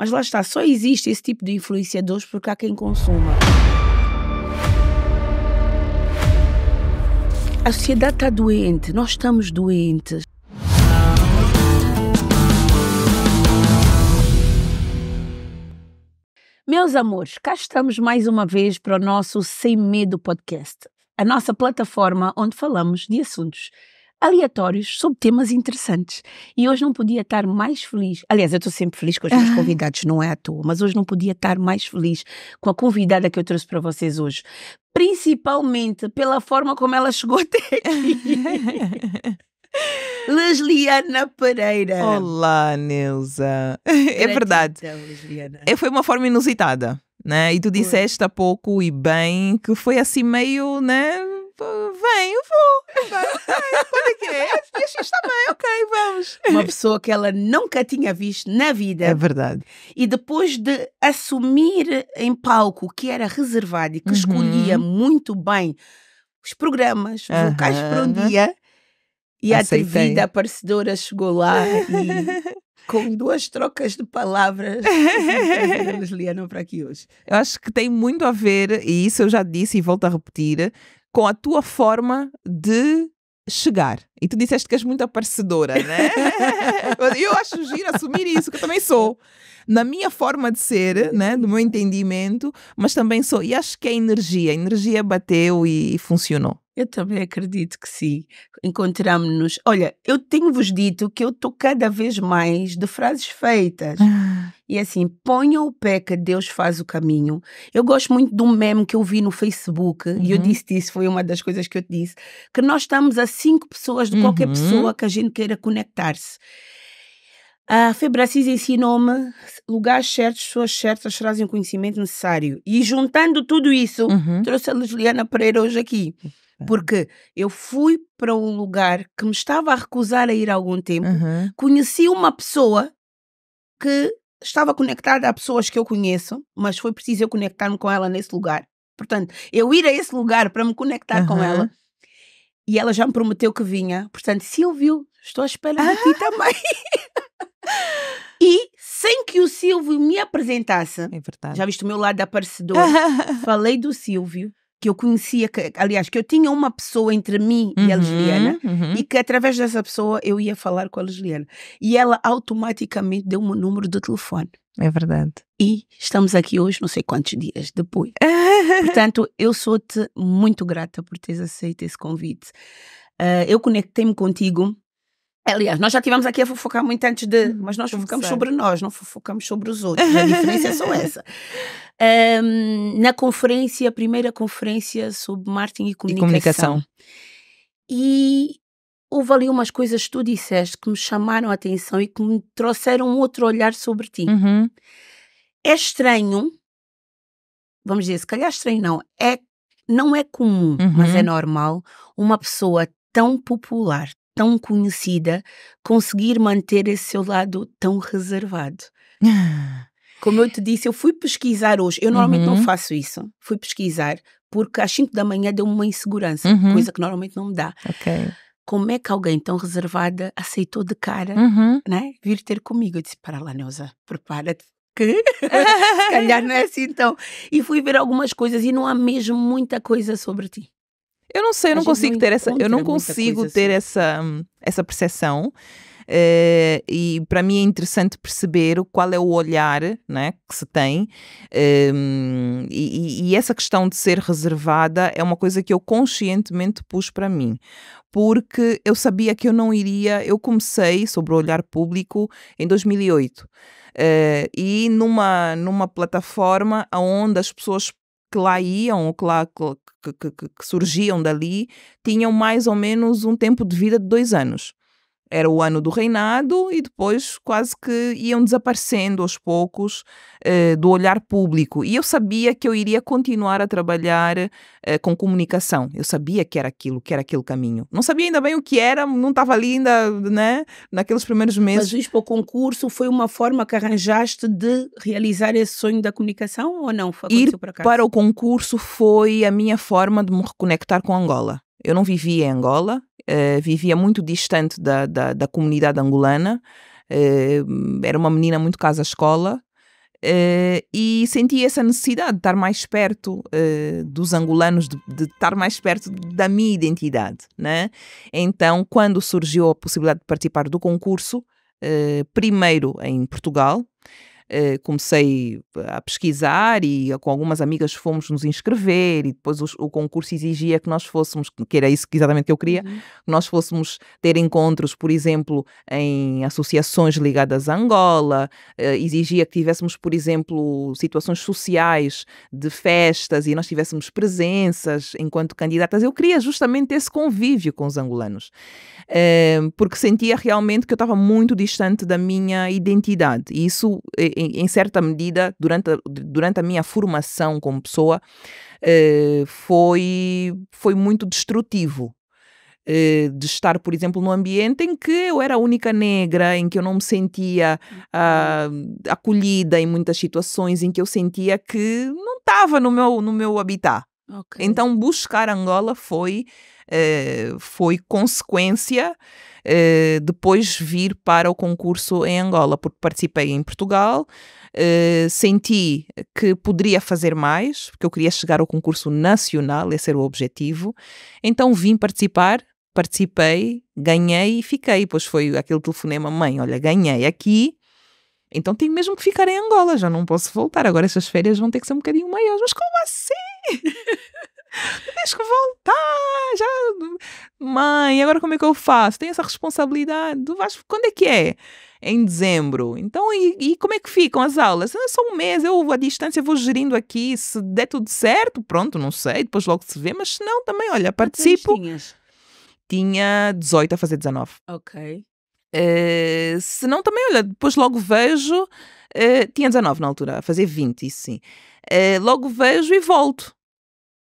Mas lá está, só existe esse tipo de influenciadores porque há quem consuma. A sociedade está doente, nós estamos doentes. Meus amores, cá estamos mais uma vez para o nosso Sem Medo podcast, a nossa plataforma onde falamos de assuntos aleatórios sobre temas interessantes. E hoje não podia estar mais feliz. Aliás, eu estou sempre feliz com os meus convidados, não é à toa, mas hoje não podia estar mais feliz com a convidada que eu trouxe para vocês hoje. Principalmente pela forma como ela chegou até aqui. Lesliana Pereira. Olá, Neuza. É verdade. é Foi uma forma inusitada, né? E tu disseste há pouco e bem que foi assim meio, né? vem, eu vou. Vai, é que quê? E X também, ok, vamos. Uma pessoa que ela nunca tinha visto na vida. É verdade. E depois de assumir em palco que era reservado e que uhum. escolhia muito bem os programas, os uhum. locais para um dia, e Aceitei. a atrevida aparecedora chegou lá e. com duas trocas de palavras Liliana para aqui hoje. Eu acho que tem muito a ver, e isso eu já disse e volto a repetir, com a tua forma de chegar. E tu disseste que és muito aparecedora, né? eu acho giro assumir isso, que eu também sou. Na minha forma de ser, né? Do meu entendimento, mas também sou. E acho que a é energia, a energia bateu e funcionou. Eu também acredito que sim. Encontramos-nos. Olha, eu tenho-vos dito que eu estou cada vez mais de frases feitas. Ah. E é assim, ponha o pé que Deus faz o caminho. Eu gosto muito de um meme que eu vi no Facebook, uhum. e eu uhum. disse isso, foi uma das coisas que eu disse, que nós estamos a cinco pessoas de qualquer uhum. pessoa que a gente queira conectar-se. A Febracis ensinou-me lugares certos, pessoas certas trazem o conhecimento necessário. E juntando tudo isso, uhum. trouxe a Liliana Pereira hoje aqui. Porque eu fui para um lugar que me estava a recusar a ir há algum tempo, uhum. conheci uma pessoa que estava conectada a pessoas que eu conheço, mas foi preciso eu conectar-me com ela nesse lugar. Portanto, eu ir a esse lugar para me conectar uhum. com ela. E ela já me prometeu que vinha. Portanto, Silvio, estou à espera ah. de ti também. e sem que o Silvio me apresentasse, é já viste o meu lado aparecedor, falei do Silvio que eu conhecia, que, aliás, que eu tinha uma pessoa entre mim uhum, e a uhum, lesbiana uhum. e que através dessa pessoa eu ia falar com a lesbiana. E ela automaticamente deu-me o número do telefone. É verdade. E estamos aqui hoje, não sei quantos dias depois. Portanto, eu sou-te muito grata por teres aceito esse convite. Uh, eu conectei-me contigo Aliás, nós já tivemos aqui a fofocar muito antes de. Hum, mas nós fofocamos sobre nós, não fofocamos sobre os outros. A diferença é só essa. Um, na conferência, a primeira conferência sobre marketing e comunicação. E, comunicação. e houve ali umas coisas que tu disseste que me chamaram a atenção e que me trouxeram um outro olhar sobre ti. Uhum. É estranho, vamos dizer, se calhar estranho não, é, não é comum, uhum. mas é uhum. normal uma pessoa tão popular, tão conhecida conseguir manter esse seu lado tão reservado. Como eu te disse, eu fui pesquisar hoje. Eu normalmente uhum. não faço isso. Fui pesquisar porque às 5 da manhã deu-me uma insegurança, uhum. coisa que normalmente não me dá. Okay. Como é que alguém tão reservada aceitou de cara uhum. né, vir ter comigo? Eu disse: para lá, Neuza, prepara-te. Que se calhar não é assim então. E fui ver algumas coisas e não há mesmo muita coisa sobre ti. Eu não sei, eu não consigo não ter essa, eu não consigo ter assim. essa, essa percepção. Uh, e para mim é interessante perceber qual é o olhar né, que se tem eh, e, e, essa questão de ser reservada é uma coisa que eu conscientemente pus para mim porque eu sabia que eu não iria eu comecei sobre o olhar público em 2008 uh, eh, e numa numa plataforma onde as pessoas que lá iam ou que lá, que, que, que surgiam dali tinham mais ou menos um tempo de vida de dois anos era o ano do reinado e depois quase que iam desaparecendo aos poucos eh, do olhar público. E eu sabia que eu iria continuar a trabalhar eh, com comunicação. Eu sabia que era aquilo, que era aquele caminho. Não sabia ainda bem o que era, não estava ali ainda, né, naqueles primeiros meses. Mas para o concurso foi uma forma que arranjaste de realizar esse sonho da comunicação ou não? Ir para o concurso foi a minha forma de me reconectar com Angola. Eu não vivia em Angola, eh, vivia muito distante da, da, da comunidade angolana, uh, era uma menina muito casa-escola, Uh, eh, e senti essa necessidade de estar mais perto uh, dos angolanos, de, de, estar mais perto da minha identidade, né? Então, quando surgiu a possibilidade de participar do concurso, uh, primeiro em Portugal, eh, comecei a pesquisar e com algumas amigas fomos nos inscrever e depois o concurso exigia que nós fôssemos, que era isso exatamente que eu queria, uhum. que nós fôssemos ter encontros, por exemplo, em associações ligadas a Angola, eh, exigia que tivéssemos, por exemplo, situações sociais de festas e nós tivéssemos presenças enquanto candidatas. Eu queria justamente esse convívio com os angolanos, eh, porque sentia realmente que eu estava muito distante da minha identidade e isso em, em, certa medida, durante, durante a minha formação como pessoa, eh, foi, foi muito destrutivo. Eh, de estar, por exemplo, num ambiente em que eu era a única negra, em que eu não me sentia uhum. ah, acolhida em muitas situações, em que eu sentia que não estava no meu, no meu habitat. Okay. Então, buscar Angola foi eh, foi consequência uh, depois vir para o concurso em Angola, porque participei em Portugal, Uh, senti que poderia fazer mais, porque eu queria chegar ao concurso nacional, esse era o objetivo. Então vim participar, participei, ganhei e fiquei. Pois foi aquele telefonema: mãe, olha, ganhei aqui. Então tenho mesmo que ficar em Angola, já não posso voltar. Agora essas férias vão ter que ser um bocadinho maiores. Mas como assim? Tens que voltar, já. Mãe, agora como é que eu faço? Tenho essa responsabilidade. Vais... Quando é que é? Em dezembro. Então, e, e, como é que ficam as aulas? É só um mês, eu à distância vou gerindo aqui. Se der tudo certo, pronto, não sei, depois logo se vê, mas se não, também, olha, participo. Tinhas? Tinha 18 a fazer 19. Ok. Uh, se não, também, olha, depois logo vejo. Uh, tinha 19 na altura, a fazer 20, isso sim. Uh, logo vejo e volto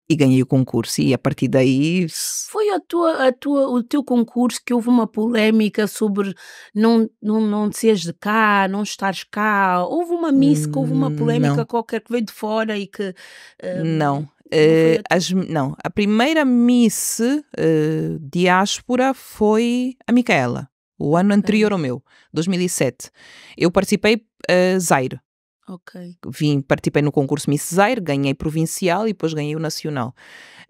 e ganhei o concurso e a partir daí foi a tua a tua o teu concurso que houve uma polémica sobre não não não seres de cá não estares cá houve uma miss hum, que houve uma hum, polémica não. qualquer que veio de fora e que uh, não uh, a eh, as, não a primeira miss uh, diáspora foi a Micaela o ano anterior ao meu 2007 eu participei uh, Zaire Ok. Vim, participei no concurso Miss Zaire, ganhei provincial e depois ganhei o nacional.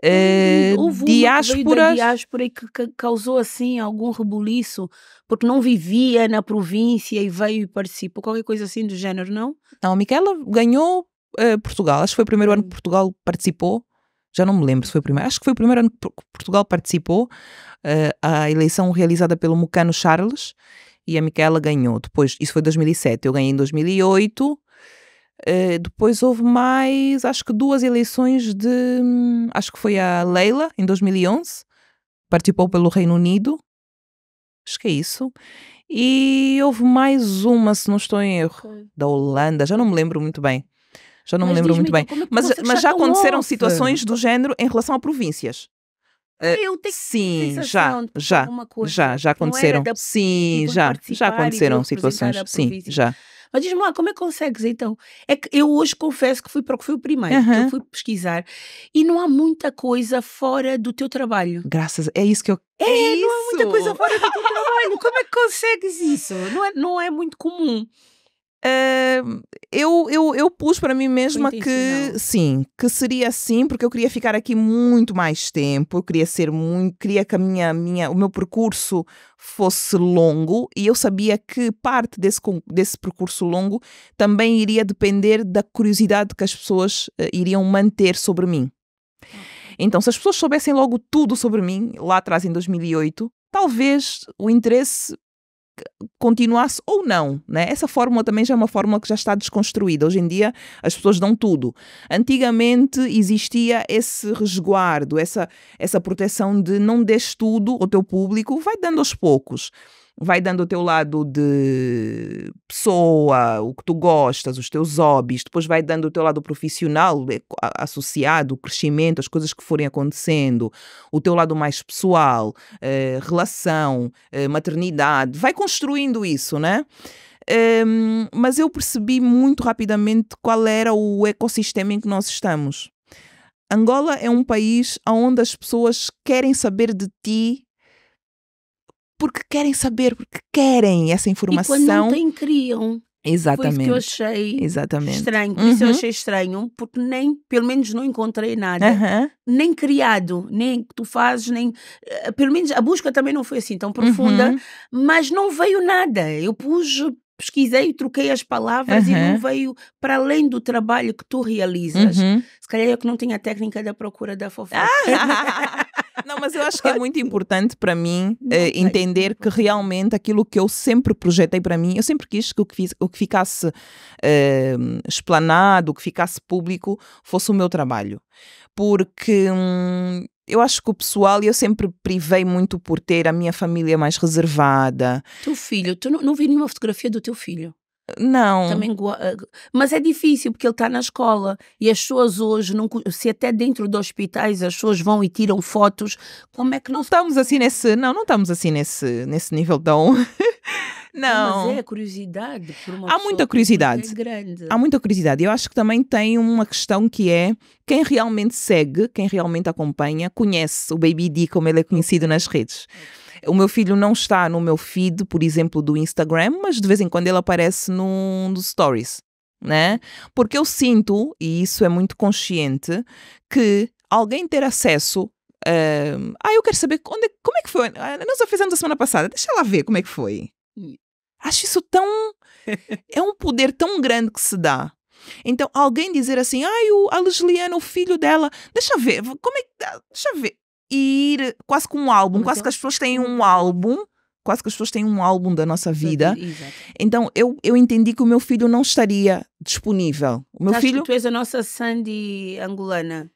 Uh, Houve de diáspora e que, que causou assim algum rebuliço, porque não vivia na província e veio e participou, qualquer coisa assim do género, não? Não, a Micaela ganhou uh, Portugal, acho que foi o primeiro ano que hum. Portugal participou, já não me lembro se foi o primeiro, acho que foi o primeiro ano que Portugal participou, uh, eh, a eleição realizada pelo Mucano Charles, e a Micaela ganhou. Depois, isso foi 2007, eu ganhei em 2008, eh, depois houve mais, acho que duas eleições de. Hum, acho que foi a Leila, em 2011, participou pelo Reino Unido, acho que é isso. E houve mais uma, se não estou em erro, okay. da Holanda, já não me lembro muito bem. Já não mas me lembro muito então, bem. É mas, mas já aconteceram off? situações do género em relação a províncias. Eh, Eu tenho sim, já, já, já, já aconteceram. Sim, já, já aconteceram situações. Sim, já. Mas diz-me lá, como é que consegues então? É que eu hoje confesso que fui, para, fui o primeiro, uhum. que eu fui pesquisar e não há muita coisa fora do teu trabalho. Graças, é isso que eu. É, é não há muita coisa fora do teu trabalho. Como é que consegues isso? Não é, não é muito comum. Uh, eu, eu, eu pus para mim mesma que sim, que seria assim, porque eu queria ficar aqui muito mais tempo, eu queria ser muito, queria que a minha, minha, o meu percurso fosse longo e eu sabia que parte desse, desse percurso longo também iria depender da curiosidade que as pessoas uh, iriam manter sobre mim. Então, se as pessoas soubessem logo tudo sobre mim lá atrás em 2008, talvez o interesse continuasse ou não, né? Essa fórmula também já é uma fórmula que já está desconstruída. Hoje em dia as pessoas dão tudo. Antigamente existia esse resguardo, essa essa proteção de não des tudo ao teu público, vai dando aos poucos vai dando o teu lado de pessoa, o que tu gostas, os teus hobbies, depois vai dando o teu lado profissional é, associado, o crescimento, as coisas que forem acontecendo, o teu lado mais pessoal, eh, relação, eh, maternidade, vai construindo isso, né? Um, ehm, mas eu percebi muito rapidamente qual era o ecossistema em que nós estamos. Angola é um país onde as pessoas querem saber de ti porque querem saber, porque querem essa informação. E quando não tem, criam. Exatamente. Foi isso que eu achei Exatamente. estranho. Por uhum. isso eu uhum. achei estranho, porque nem, pelo menos não encontrei nada. Uhum. Nem criado, nem que tu fazes, nem. Eh, pelo menos a busca também não foi assim tão profunda, uhum. mas não veio nada. Eu pus, pesquisei, troquei as palavras e não veio para além do trabalho que tu realizas. Uhum. Se calhar eu que não tenho a técnica da procura da fofoca. Não, mas eu acho que é muito importante para mim eh, entender que realmente aquilo que eu sempre projetei para mim, eu sempre quis que o que, fiz, o que ficasse eh, o que ficasse público, fosse o meu trabalho. Porque hum, eu acho que o pessoal, eu sempre privei muito por ter a minha família mais reservada. Teu filho, tu não, não vi nenhuma fotografia do teu filho. Não. Também, eh, mas é difícil porque ele está na escola e as pessoas hoje, não, se até dentro de hospitais as pessoas vão e tiram fotos, como é que não. Não estamos assim nesse. Não, não estamos assim nesse, nesse nível tão. Não. Mas é, é curiosidade. Há muita curiosidade. É grande. Há muita curiosidade. Eu acho que também tem uma questão que é quem realmente segue, quem realmente acompanha, conhece o Baby D como ele é conhecido nas redes. Okay. O meu filho não está no meu feed, por exemplo, do Instagram, mas de vez em quando ele aparece num dos stories, né? Porque eu sinto, e isso é muito consciente, que alguém ter acesso Uh, ah, eu quero saber onde, é, como é que foi. Ah, nós a fizemos a semana passada, deixa ela ver como é que foi. Hum. Acho isso tão. é um poder tão grande que se dá. Então, alguém dizer assim, ai, ah, o, a Lesliana, o filho dela, deixa ver, como é que. Ah, deixa ver ir quase com um álbum, quase que as pessoas têm um uhum. álbum, quase que as pessoas têm um álbum da nossa vida. Então eu, eu entendi que o meu filho não estaria disponível. O meu filho. Tu és a nossa Sandy angolana.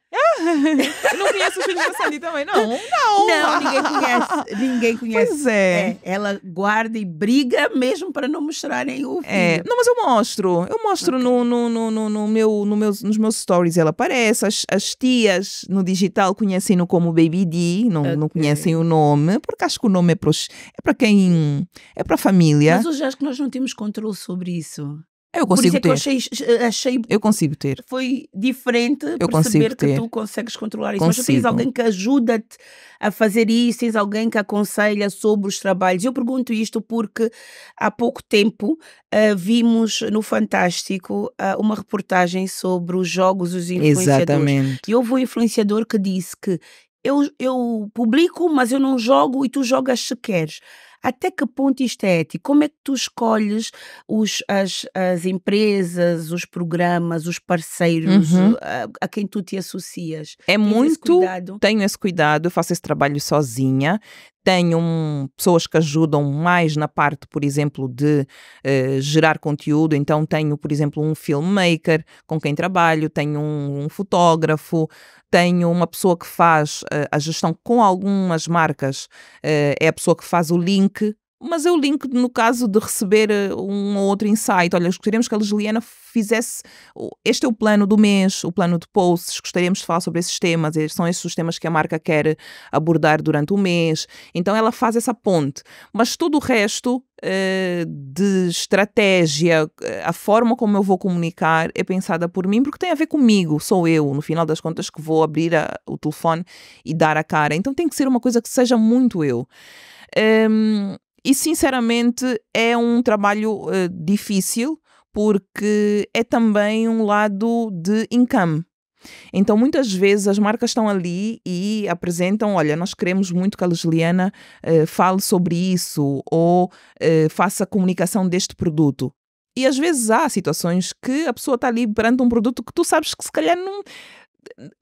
Eu não conheço os filhos da Sali também, não. Não, não ninguém conhece. Ninguém conhece. Pois é. é. Ela guarda e briga mesmo para não mostrarem o é. filho. É. Não, mas eu mostro. Eu mostro okay. no, no, no, no, no meu, no meus, nos meus stories ela aparece. As, as tias no digital conhecem-no como Baby D, não, okay. não conhecem o nome, porque acho que o nome é para, os, é para quem. é para a família. Mas hoje acho que nós não temos controle sobre isso. Eu consigo Por isso ter. É que eu achei, eh, achei, Eu consigo ter. Foi diferente eu perceber que tu consegues controlar isso. Consigo. Mas tu tens alguém que ajuda-te a fazer isso, tens alguém que aconselha sobre os trabalhos. Eu pergunto isto porque há pouco tempo uh, vimos no Fantástico uh, uma reportagem sobre os jogos, os influenciadores. Exatamente. E houve um influenciador que disse que eu, eu publico, mas eu não jogo e tu jogas se queres. Até que ponto isto é ético? Como é que tu escolhes os, as, as empresas, os programas, os parceiros uhum. a, eh, a, quem tu te associas? É Tens muito. Esse tenho esse cuidado, faço esse trabalho sozinha. Tenho pessoas que ajudam mais na parte, por exemplo, de uh, gerar conteúdo. Então, tenho, por exemplo, um filmmaker com quem trabalho, tenho um, um fotógrafo, tenho uma pessoa que faz uh, a gestão com algumas marcas, uh, é a pessoa que faz o link mas eu linko no caso de receber eh, um ou outro insight. Olha, gostaríamos que a Juliana fizesse. Este é o plano do mês, o plano de posts. Gostaríamos de falar sobre esses temas. São esses os temas que a marca quer abordar durante o mês. Então ela faz essa ponte. Mas todo o resto eh, de estratégia, eh, a forma como eu vou comunicar é pensada por mim, porque tem a ver comigo. Sou eu, no final das contas, que vou abrir a, o telefone e dar a cara. Então tem que ser uma coisa que seja muito eu. Um, ehm, e sinceramente é um trabalho uh, difícil porque é também um lado de income. Então, muitas vezes as marcas estão ali e apresentam: olha, nós queremos muito que a Lesliana uh, fale sobre isso ou uh, faça comunicação deste produto. E às vezes há situações que a pessoa está ali perante um produto que tu sabes que se calhar não.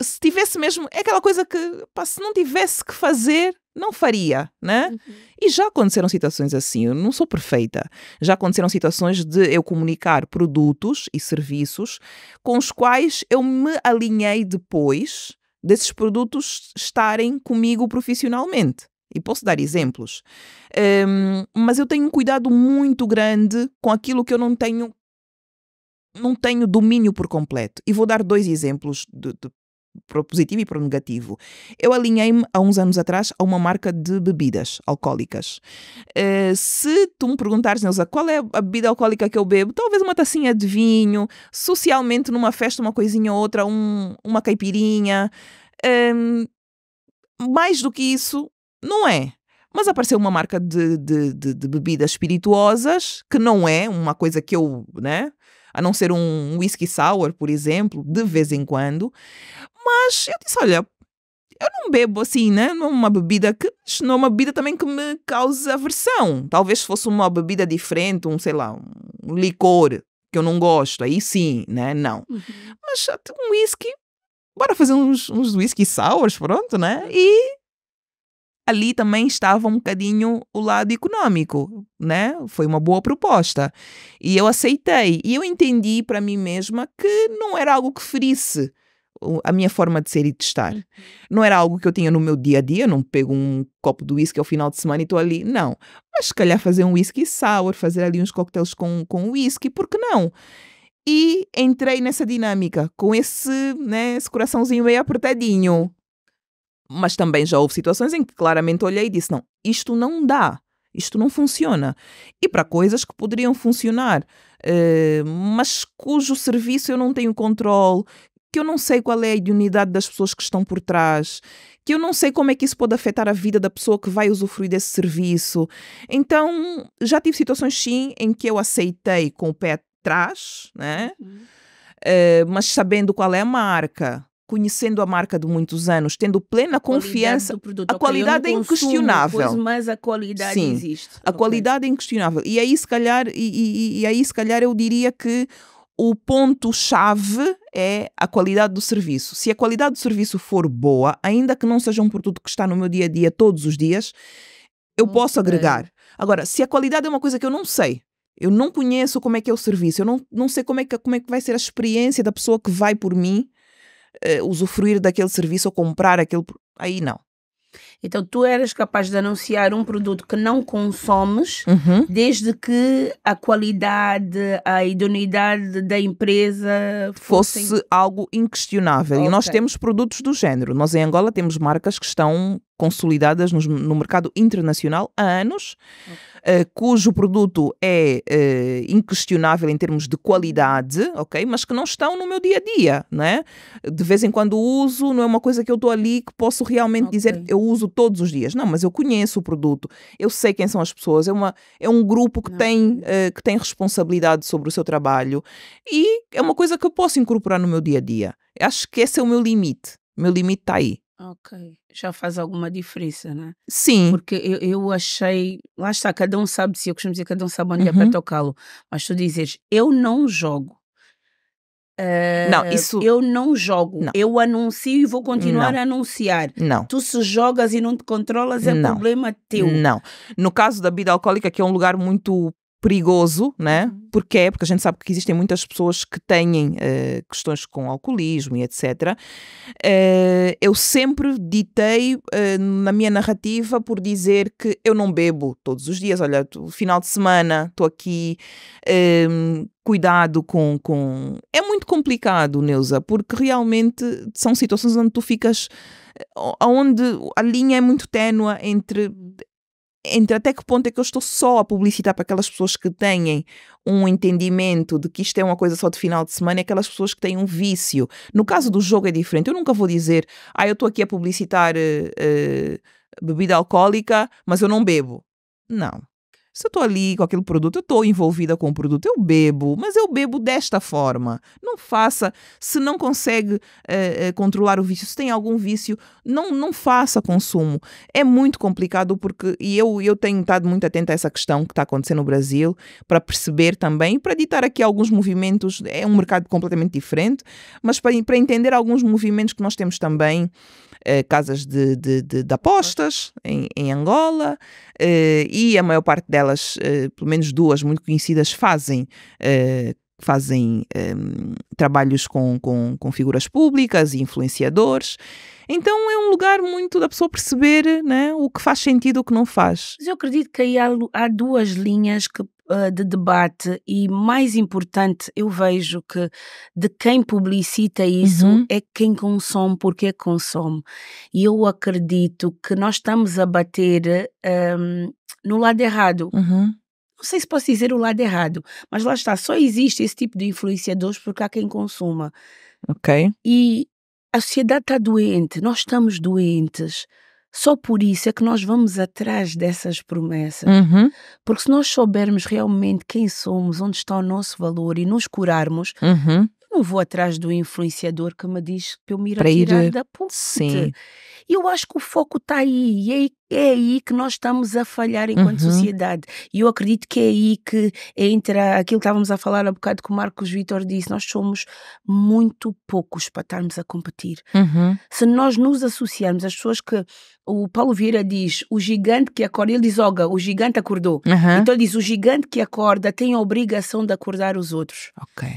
Se tivesse mesmo. É aquela coisa que, pá, se não tivesse que fazer, não faria, né? Uhum. E já aconteceram situações assim, eu não sou perfeita. Já aconteceram situações de eu comunicar produtos e serviços com os quais eu me alinhei depois desses produtos estarem comigo profissionalmente. E posso dar exemplos. Um, mas eu tenho um cuidado muito grande com aquilo que eu não tenho não tenho domínio por completo. E vou dar dois exemplos de, de, para o positivo e para o negativo. Eu alinhei-me há uns anos atrás a uma marca de bebidas alcoólicas. Uh, se tu me perguntares, Neuza, qual é a bebida alcoólica que eu bebo, talvez uma tacinha de vinho, socialmente numa festa, uma coisinha ou outra, um, uma caipirinha. Ehm, mais do que isso, não é. Mas apareceu uma marca de, de, de, de, bebidas espirituosas, que não é uma coisa que eu, né? A não ser um whisky sour, por exemplo, de vez em quando. Mas eu disse: olha, eu não bebo assim, né? Não é uma bebida que. Não é uma bebida também que me cause aversão. Talvez fosse uma bebida diferente, um, sei lá, um licor que eu não gosto. Aí sim, né? Não. Uhum. Mas um whisky, bora fazer uns, uns whisky sours, pronto, né? Uhum. E ali também estava um bocadinho o lado econômico, né? Foi uma boa proposta. E eu aceitei. E eu entendi para mim mesma que não era algo que ferisse a minha forma de ser e de estar. Uhum. Não era algo que eu tinha no meu dia a dia, não pego um copo de whisky ao final de semana e estou ali, não. Mas se calhar fazer um whisky sour, fazer ali uns coquetéis com, com whisky, por que não? E entrei nessa dinâmica, com esse, né, esse coraçãozinho meio apertadinho. Mas também já houve situações em que claramente olhei e disse: não, isto não dá. Isto não funciona. E para coisas que poderiam funcionar, uh, mas cujo serviço eu não tenho controle, que eu não sei qual é a unidade das pessoas que estão por trás, que eu não sei como é que isso pode afetar a vida da pessoa que vai usufruir desse serviço. Então, já tive situações sim em que eu aceitei com o pé atrás, né? Uh, mas sabendo qual é a marca, conhecendo a marca de muitos anos, tendo plena confiança, a qualidade é inquestionável. Consumo, mas a qualidade Sim, existe. A okay. qualidade é inquestionável. E aí, se calhar, e, e, e aí, se calhar, eu diria que o ponto-chave é a qualidade do serviço. Se a qualidade do serviço for boa, ainda que não seja um produto que está no meu dia a dia todos os dias, eu okay. posso agregar. Agora, se a qualidade é uma coisa que eu não sei, eu não conheço como é que é o serviço, eu não, não sei como é, que, como é que vai ser a experiência da pessoa que vai por mim uh, usufruir daquele serviço ou comprar aquele. Aí não. Então, tu eras capaz de anunciar um produto que não consomes, uhum. desde que a qualidade, a idoneidade da empresa fosse, fosse algo inquestionável. Okay. E nós temos produtos do género. Nós, em Angola, temos marcas que estão consolidadas no, no mercado internacional há anos, okay. uh, cujo produto é uh, inquestionável em termos de qualidade, ok? Mas que não estão no meu dia a dia, né? De vez em quando uso, não é uma coisa que eu estou ali que posso realmente okay. dizer eu uso todos os dias. Não, mas eu conheço o produto, eu sei quem são as pessoas, é, uma, é um grupo que, tem, uh, que tem responsabilidade sobre o seu trabalho e é uma coisa que eu posso incorporar no meu dia a dia. Acho que esse é o meu limite. O meu limite está aí. Ok já faz alguma diferença, né? Sim. Porque eu, eu achei. Lá está, cada um sabe, se eu costumo dizer, cada um sabe onde uhum. para tocá lo Mas tu dizes, eu não jogo. Uh, não, eh, isso. Eu não jogo. Não. Eu anuncio e vou continuar não. a anunciar. Não. Tu se jogas e não te controlas, é não. problema teu. Não. No caso da bebida alcoólica, que é um lugar muito perigoso, né? Porque uhum. Porquê? Porque a gente sabe que existem muitas pessoas que têm uh, questões com alcoolismo e etc. Uh, eh, eu sempre ditei uh, na minha narrativa por dizer que eu não bebo todos os dias. Olha, final de semana estou aqui, um, ehm, cuidado com, com. É muito complicado, Neuza, porque realmente são situações onde tu ficas onde a linha é muito ténua entre entre até que ponto é que eu estou só a publicitar para aquelas pessoas que têm um entendimento de que isto é uma coisa só de final de semana e é aquelas pessoas que têm um vício. No caso do jogo é diferente. Eu nunca vou dizer, ah, eu estou aqui a publicitar uh, uh, bebida alcoólica, mas eu não bebo. Não. Se eu tô ali com aquele produto, eu tô envolvida com o produto, eu bebo, mas eu bebo desta forma. Não faça, se não consegue eh, eh, controlar o vício, se tem algum vício, não, não faça consumo. É muito complicado porque, e eu, eu tenho estado muito atenta a essa questão que está acontecendo no Brasil, para perceber também, para ditar aqui alguns movimentos, é um mercado completamente diferente, mas para, para entender alguns movimentos que nós temos também eh, casas de, de, de, de apostas em, em Angola, uh, e a maior parte delas, eh, pelo menos duas muito conhecidas, fazem fazem um, ehm, trabalhos com, com, com, figuras públicas e influenciadores. Então é um lugar muito da pessoa perceber né, o que faz sentido e o que não faz. Mas eu acredito que aí há, há duas linhas que eh, de debate e, mais importante, eu vejo que de quem publicita isso uhum. é quem consome, porque é consome. E eu acredito que nós estamos a bater um, ehm, no lado errado. Uhum não sei se posso dizer o lado errado, mas lá está, só existe esse tipo de influenciadores porque há quem consuma. Ok. E a sociedade está doente, nós estamos doentes. Só por isso é que nós vamos atrás dessas promessas. Uhum. Porque se nós soubermos realmente quem somos, onde está o nosso valor e nos curarmos, uhum não vou atrás do influenciador que me diz que eu me irá tirar ir... Eh, da ponte. Sim. Eu acho que o foco está aí e é, é, aí que nós estamos a falhar enquanto uhum. sociedade. E eu acredito que é aí que entra aquilo que estávamos a falar há um bocado que o Marcos Vitor disse: nós somos muito poucos para estarmos a competir. Uhum. Se nós nos associarmos às pessoas que o Paulo Vieira diz, o gigante que acorda, ele diz, olga o gigante acordou. Uhum. Então ele diz, o gigante que acorda tem a obrigação de acordar os outros. Ok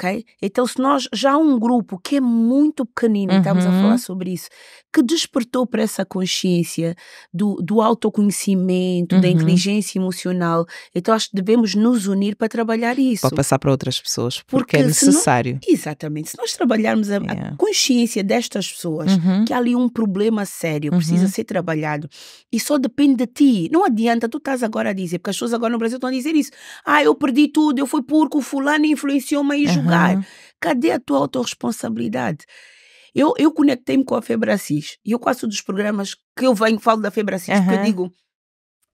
ok? Então, se nós já há um grupo que é muito pequenino, uhum. estamos a falar uhum. sobre isso, que despertou para essa consciência do, do autoconhecimento, uhum. da inteligência emocional, então acho que devemos nos unir para trabalhar isso. Para passar para outras pessoas, porque, é porque é necessário. Não, exatamente. Se nós trabalharmos a, yeah. a consciência destas pessoas, uhum. que há ali um problema sério, precisa uhum. ser trabalhado, e só depende de ti. Não adianta, tu estás agora a dizer, porque as pessoas agora no Brasil estão a dizer isso. Ah, eu perdi tudo, eu fui porque o fulano influenciou-me e julguei lugar. Uhum. Cadê a tua autorresponsabilidade? Eu, eu conectei-me com a Febracis e eu quase dos programas que eu venho falo da Febracis, uhum. porque eu digo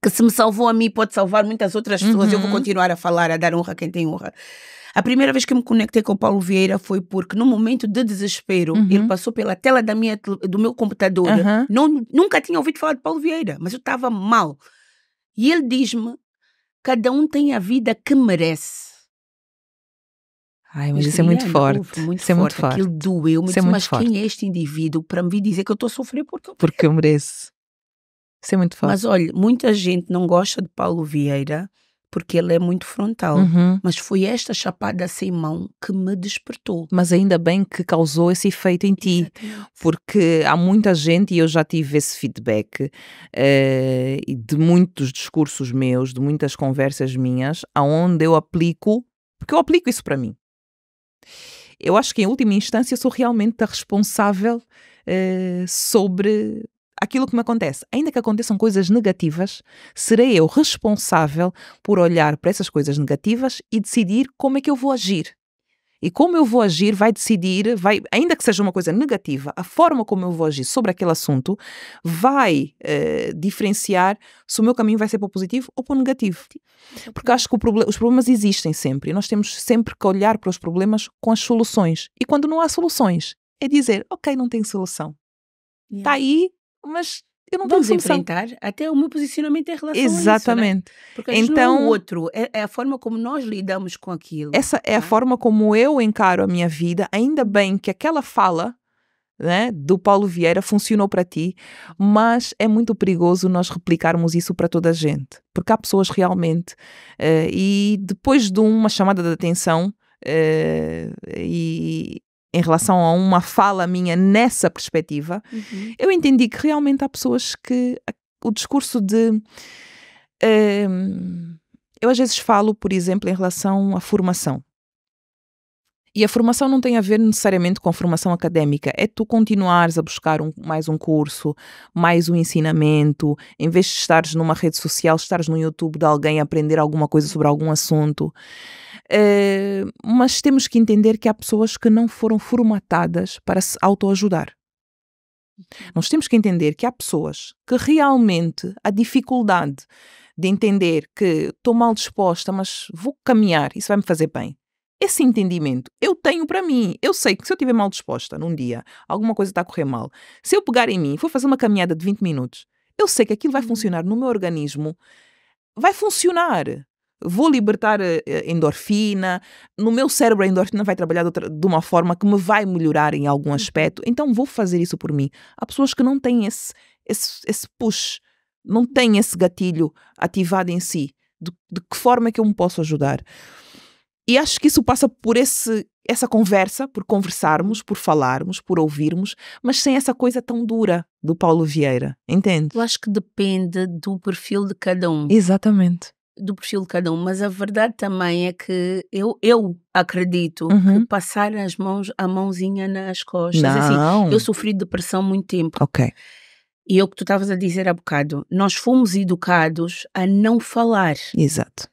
que se me salvou a mim pode salvar muitas outras pessoas. Uhum. Eu vou uhum. continuar a falar, a dar honra a quem tem honra. A primeira vez que eu me conectei com o Paulo Vieira foi porque, no momento de desespero, uhum. ele passou pela tela da minha, do meu computador. Uhum. Não, nunca tinha ouvido falar de Paulo Vieira, mas eu estava mal. E ele diz-me: cada um tem a vida que merece. Ai, mas isso é muito forte. muito isso forte. é muito forte. Aquilo doeu, me é mas quem é este indivíduo para me dizer que eu estou a sofrer porque eu mereço? Porque eu mereço. Isso é muito forte. Mas olha, muita gente não gosta de Paulo Vieira porque ele é muito frontal. Uhum. Mas foi esta chapada sem mão que me despertou. Mas ainda bem que causou esse efeito em ti, Exatamente. porque há muita gente, e eu já tive esse feedback uh, de muitos discursos meus, de muitas conversas minhas, aonde eu aplico, porque eu aplico isso para mim eu acho que em última instância sou realmente a responsável uh, sobre aquilo que me acontece. Ainda que aconteçam coisas negativas, serei eu responsável por olhar para essas coisas negativas e decidir como é que eu vou agir. E como eu vou agir vai decidir, vai, ainda que seja uma coisa negativa, a forma como eu vou agir sobre aquele assunto vai eh, diferenciar se o meu caminho vai ser para o positivo ou para o negativo. Porque acho que os problemas existem sempre e nós temos sempre que olhar para os problemas com as soluções. E quando não há soluções, é dizer, ok, não tem solução. Está yeah. aí, mas eu não Vamos enfrentar até o meu posicionamento em relação Exatamente. a isso. Né? Porque então, não é, é então outro, é, é, a forma como nós lidamos com aquilo. Essa é tá? a é? forma como eu encaro a minha vida. Ainda bem que aquela fala né, do Paulo Vieira funcionou para ti, mas é muito perigoso nós replicarmos isso para toda a gente, porque há pessoas realmente. Uh, e depois de uma chamada de atenção, Uh, e, em relação a uma fala minha nessa perspectiva, uhum. eu entendi que realmente há pessoas que o discurso de. Ehm, eu às vezes falo, por exemplo, em relação à formação. E a formação não tem a ver necessariamente com formação académica, é tu continuares a buscar um, mais um curso, mais um ensinamento, em vez de estares numa rede social, estares no YouTube de alguém a aprender alguma coisa sobre algum assunto. Uh, mas temos que entender que há pessoas que não foram formatadas para se autoajudar. Uhum. Nós temos que entender que há pessoas que realmente a dificuldade de entender que estou mal disposta, mas vou caminhar, isso vai me fazer bem esse entendimento eu tenho para mim. Eu sei que se eu estiver mal disposta num dia, alguma coisa está a correr mal, se eu pegar em mim e for fazer uma caminhada de 20 minutos, eu sei que aquilo vai uhum. funcionar no meu organismo, vai funcionar. Vou libertar eh, eh, endorfina, no meu cérebro a endorfina vai trabalhar de, outra, de uma forma que me vai melhorar em algum uhum. aspecto, então vou fazer isso por mim. Há pessoas que não têm esse, esse, esse push, não têm esse gatilho ativado em si. De, de que forma é que eu me posso ajudar? E acho que isso passa por esse essa conversa, por conversarmos, por falarmos, por ouvirmos, mas sem essa coisa tão dura do Paulo Vieira, entende? Eu acho que depende do perfil de cada um. Exatamente. Do perfil de cada um, mas a verdade também é que eu, eu acredito uhum. que passar as mãos, a mãozinha nas costas. Assim, não. Assim, eu sofri depressão muito tempo. Ok. E eu é o que tu estavas a dizer há bocado, nós fomos educados a não falar. Exato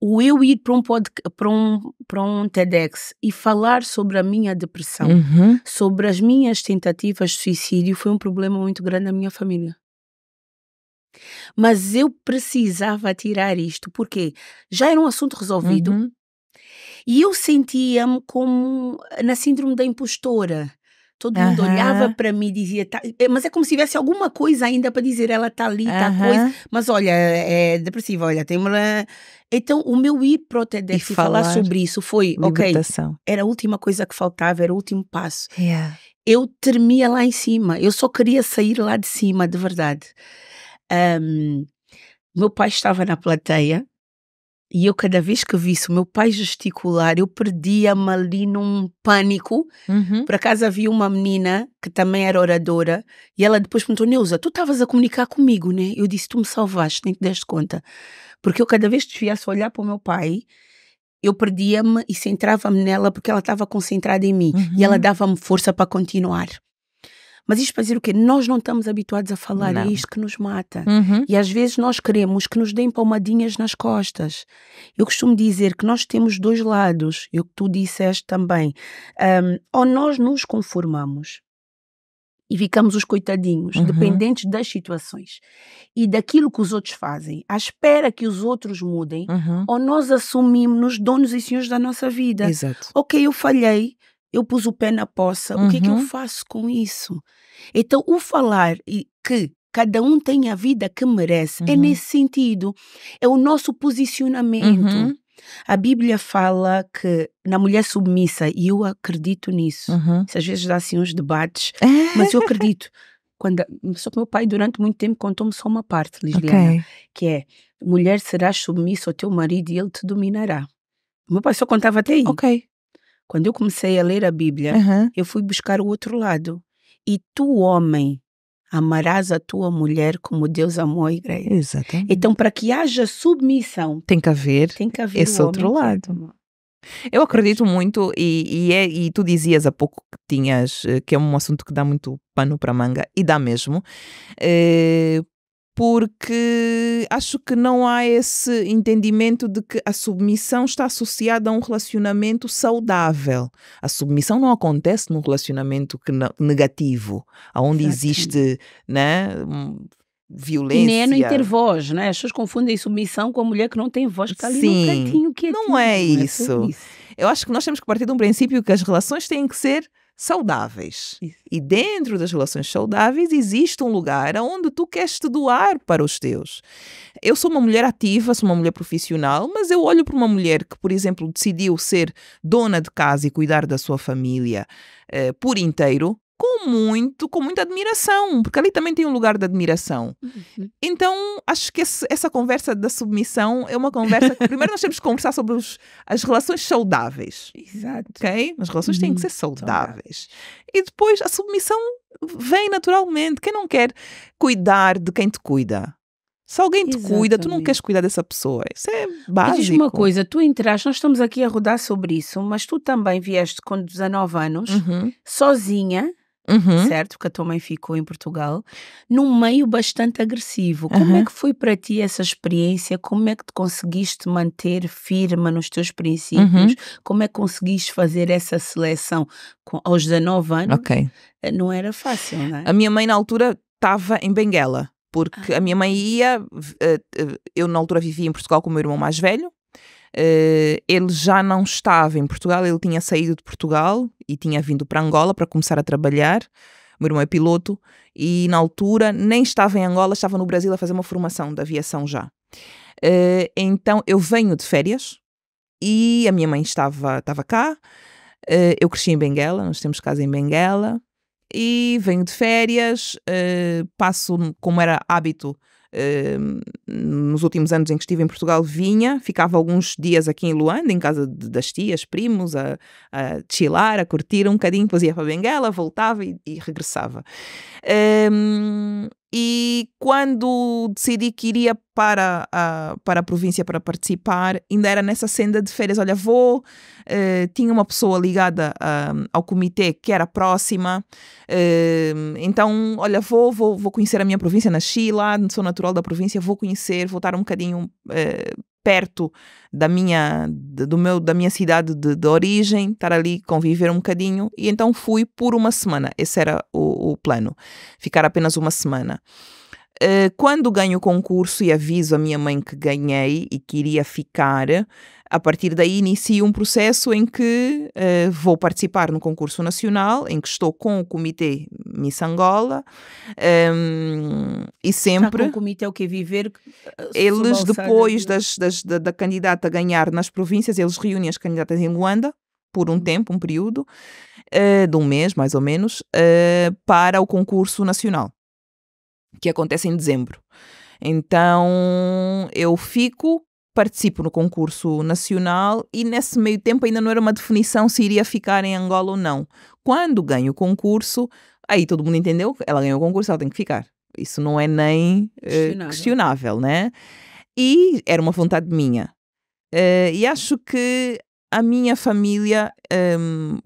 o eu ir para um, para um, para um TEDx e falar sobre a minha depressão, uhum. sobre as minhas tentativas de suicídio, foi um problema muito grande na minha família. Mas eu precisava tirar isto, porque já era um assunto resolvido uhum. e eu sentia-me como na síndrome da impostora. Todo uhum. mundo olhava para mim e dizia, tá, eh, mas é como se tivesse alguma coisa ainda para dizer, ela está ali, uhum. coisa, mas olha, é depressiva, olha, tem uma. Então, o meu ir para o TEDx e, falar, falar sobre isso foi, libertação. ok, era a última coisa que faltava, era o último passo. Yeah. Eu tremia lá em cima, eu só queria sair lá de cima, de verdade. Um, meu pai estava na plateia e eu, cada vez que vi isso, meu pai gesticular, eu perdia-me ali num pânico. Uhum. Por acaso havia uma menina que também era oradora e ela depois perguntou: Neuza, tu estavas a comunicar comigo, né? Eu disse: Tu me salvaste, nem te deste conta. Porque eu, cada vez que desviasse olhar para o meu pai, eu perdia-me e centrava-me nela porque ela estava concentrada em mim uhum. e ela uhum. dava-me força para continuar. Mas isto para dizer o quê? Nós não estamos habituados a falar, não. é isto que nos mata. Uhum. E às vezes nós queremos que nos deem palmadinhas nas costas. Eu costumo dizer que nós temos dois lados, e o que tu disseste também. Um, ou nós nos conformamos e ficamos os coitadinhos, uhum. dependentes das situações e daquilo que os outros fazem, à espera que os outros mudem, uhum. ou nós assumimos-nos donos e senhores da nossa vida. Exato. Ok, eu falhei, eu pus o pé na poça, uhum. o que é que eu uhum. faço com isso? Então, o falar que cada um tem a vida que merece é uhum. é nesse sentido, é o nosso posicionamento. Uhum. A Bíblia fala que na mulher submissa, e eu acredito nisso, uhum. às vezes dá assim uns debates, é. mas eu acredito. Quando, só que meu pai durante muito tempo contou-me só uma parte, Liliana, okay. que é mulher serás submissa ao teu marido e ele te dominará. Meu pai só contava até aí. Ok. Quando eu comecei a ler a Bíblia, uhum. eu fui buscar o outro lado. E tu, homem, amarás a tua mulher como Deus amou a igreja. Exatamente. Então, para que haja submissão, tem que haver, tem que haver esse outro lado. Eu é acredito muito, e, e, é, e, tu dizias há pouco que tinhas, eh, que é um assunto que dá muito pano para manga, e dá mesmo, eh, porque acho que não há esse entendimento de que a submissão está associada a um relacionamento saudável. A submissão não acontece num relacionamento negativo, onde Exato. existe, né? violência. E nem é não ter voz, né? As pessoas confundem submissão com a mulher que não tem voz, que está ali Sim, no cantinho quietinho. Não é, não né? é isso. Eu acho que nós temos que partir de um princípio que as relações têm que ser saudáveis. Isso. E dentro das relações saudáveis existe um lugar onde tu queres te doar para os teus. Eu sou uma mulher ativa, sou uma mulher profissional, mas eu olho para uma mulher que, por exemplo, decidiu ser dona de casa e cuidar da sua família eh, por inteiro, com muito, com muita admiração, porque ali também tem um lugar de admiração. Uhum. Então, acho que esse, essa conversa da submissão é uma conversa que primeiro nós temos que conversar sobre os, as relações saudáveis. Exato. Ok? As relações uhum. têm que ser uhum. saudáveis. E depois a submissão vem naturalmente. Quem não quer cuidar de quem te cuida? Se alguém te Exatamente. cuida, tu não queres cuidar dessa pessoa. Isso é básico. Diz uma coisa, tu entraste, nós estamos aqui a rodar sobre isso, mas tu também vieste com 19 anos, uhum. sozinha, Uhum. certo? Que a tua mãe ficou em Portugal, num meio bastante agressivo. Como é uhum. é que foi para ti essa experiência? Como é que te conseguiste manter firme nos teus princípios? Uhum. Como é que conseguiste fazer essa seleção Com, aos 19 anos? Ok. Eh, não era fácil, não é? A minha mãe, na altura, estava em Benguela. Porque ah. a minha mãe ia, eh, eh, eu na altura vivia em Portugal com o meu irmão mais velho, Uh, ele já não estava em Portugal, ele tinha saído de Portugal e tinha vindo para Angola para começar a trabalhar. meu irmão é piloto e, na altura, nem estava em Angola, estava no Brasil a fazer uma formação de aviação já. Uh, então, eu venho de férias e a minha mãe estava, estava cá. Uh, eu cresci em Benguela, nós temos casa em Benguela. E venho de férias, passo, como era hábito, nos últimos anos em que estive em Portugal, vinha, ficava alguns dias aqui em Luanda, em casa de, das tias, primos, a, a chilar, a curtir um bocadinho, depois ia para Benguela, voltava e, e regressava. Um, e quando decidi que iria para a, para a província para participar, ainda era nessa senda de férias. Olha, vou. Uh, tinha uma pessoa ligada uh, ao comitê que era próxima. Uh, então, olha, vou, vou, vou conhecer a minha província na Chile, lá, sou natural da província, vou conhecer, vou estar um bocadinho eh, perto da minha, do meu, da minha cidade de, de, origem, estar ali, conviver um bocadinho. E então fui por uma semana. Esse era o, o plano, ficar apenas uma semana. Eh, quando ganho o concurso e aviso a minha mãe que ganhei e que iria ficar, a partir daí inicio um processo em que uh, vou participar no concurso nacional, em que estou com o comitê Miss Angola um, ehm, e sempre. Está com o comitê é o que viver. Eh, eles depois das, das, da, da candidata ganhar nas províncias, eles reúnem as candidatas em Luanda por um uhum. tempo, um período uh, de um mês mais ou menos, uh, para o concurso nacional que acontece em dezembro. Então eu fico participo no concurso nacional e nesse meio tempo ainda não era uma definição se iria ficar em Angola ou não. Quando ganho o concurso, aí todo mundo entendeu, ela ganhou o concurso, ela tem que ficar. Isso não é nem eh, questionável, uh, questionável né? E era uma vontade minha. Uh, e acho que a minha família. Um,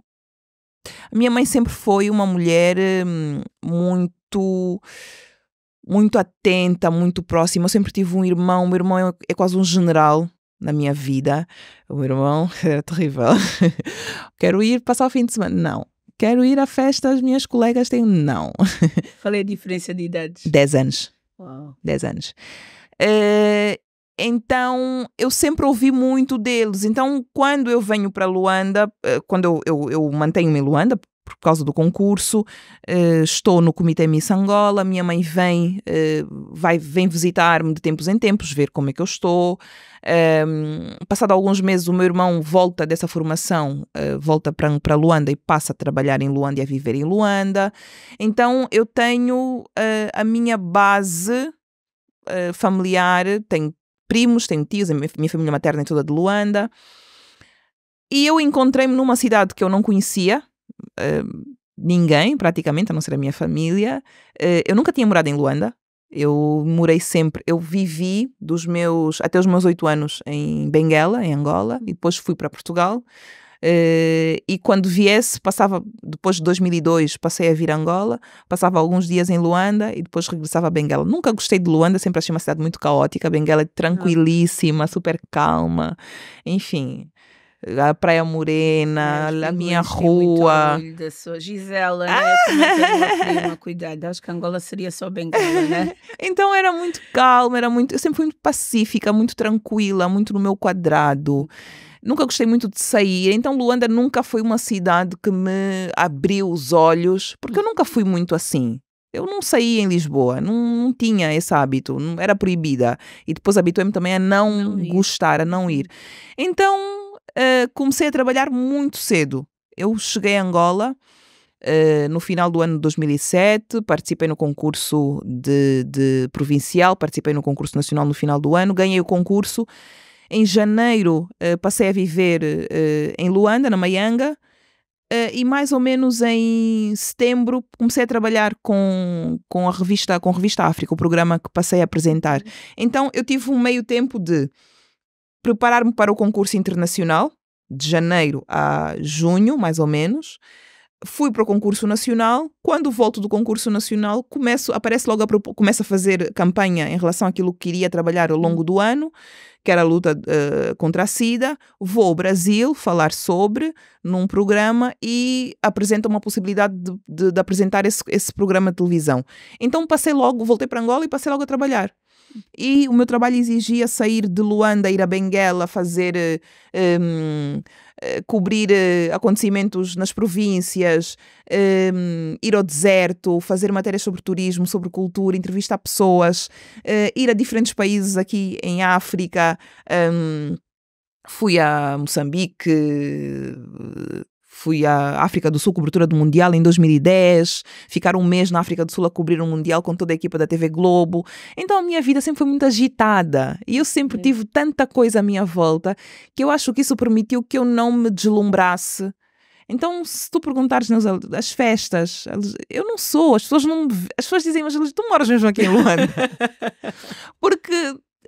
a minha mãe sempre foi uma mulher um, muito muito atenta, muito próxima. Eu sempre tive um irmão, meu irmão é, é quase um general na minha vida. O meu irmão era terrível. Quero ir passar o fim de semana. Não. Quero ir à festa, as minhas colegas têm. Não. Falei é a diferença de idades. 10 anos. Uau. anos. Uh, então, eu sempre ouvi muito deles. Então, quando eu venho para Luanda, eh, quando eu, eu, eu mantenho-me em Luanda, por causa do concurso, uh, estou no Comitê Miss Angola, minha mãe vem, uh, vai, vem visitar-me de tempos em tempos, ver como é que eu estou. Um, passado alguns meses, o meu irmão volta dessa formação, uh, volta para, para Luanda e passa a trabalhar em Luanda e a viver em Luanda. Então, eu tenho a minha base familiar, tenho primos, tenho tios, a minha, minha família materna é toda de Luanda. E eu encontrei-me numa cidade que eu não conhecia, Hum, ninguém, praticamente, a não ser a minha família. Uh, eu nunca tinha morado em Luanda. Eu morei sempre, eu vivi dos meus até os meus oito anos em Benguela, em Angola, e depois fui para Portugal. Uh, e quando viesse, passava, depois de 2002, passei a vir a Angola, passava alguns dias em Luanda e depois regressava a Benguela. Nunca gostei de Luanda, sempre achei uma cidade muito caótica. Benguela é tranquilíssima, super calma, enfim a Praia Morena, é, a minha rua. Muito da sua Gisela, né? Uma ah! cuidado, acho que Angola seria só calma, né? então era muito calma, era muito, eu sempre fui muito pacífica, muito tranquila, muito no meu quadrado. Nunca gostei muito de sair, então Luanda nunca foi uma cidade que me abriu os olhos, porque eu nunca fui muito assim. Eu não saí em Lisboa, não, não, tinha esse hábito, não era proibida. E depois habituei-me também a não, não gostar, a não ir. Então ah, comecei a trabalhar muito cedo. Eu cheguei a Angola uh, no final do ano de 2007, participei no concurso de, de provincial, participei no concurso nacional no final do ano, ganhei o concurso. Em janeiro uh, passei a viver em Luanda, na Maianga, Uh, e mais ou menos em setembro comecei a trabalhar com, com a revista com a revista África, o programa que passei a apresentar. Uhum. Então eu tive um meio tempo de preparar-me para o concurso internacional, de janeiro a junho, mais ou menos. Fui para o concurso nacional. Quando volto do concurso nacional, começo, aparece logo a começo a fazer campanha em relação àquilo que queria trabalhar ao longo do ano, que era a luta uh, contra a SIDA. Vou ao Brasil falar sobre num programa e apresenta uma possibilidade de, de, de apresentar esse, esse programa de televisão. Então passei logo, voltei para Angola e passei logo a trabalhar. E o meu trabalho exigia sair de Luanda, ir a Benguela, fazer. Um, eh, ehm, eh, cobrir eh, acontecimentos nas províncias, um, ehm, ir ao deserto, fazer matérias sobre turismo, sobre cultura, entrevistar pessoas, uh, ir a diferentes países aqui em África. Um, ehm, fui a Moçambique, fui à África do Sul, cobertura do Mundial em 2010, ficar um mês na África do Sul a cobrir um Mundial com toda a equipa da TV Globo. Então a minha vida sempre foi muito agitada e eu sempre tive tanta coisa à minha volta que eu acho que isso permitiu que eu não me deslumbrasse. Então, se tu perguntares nas as festas, eu não sou, as pessoas não as pessoas dizem, mas tu moras mesmo aqui em Luanda. Porque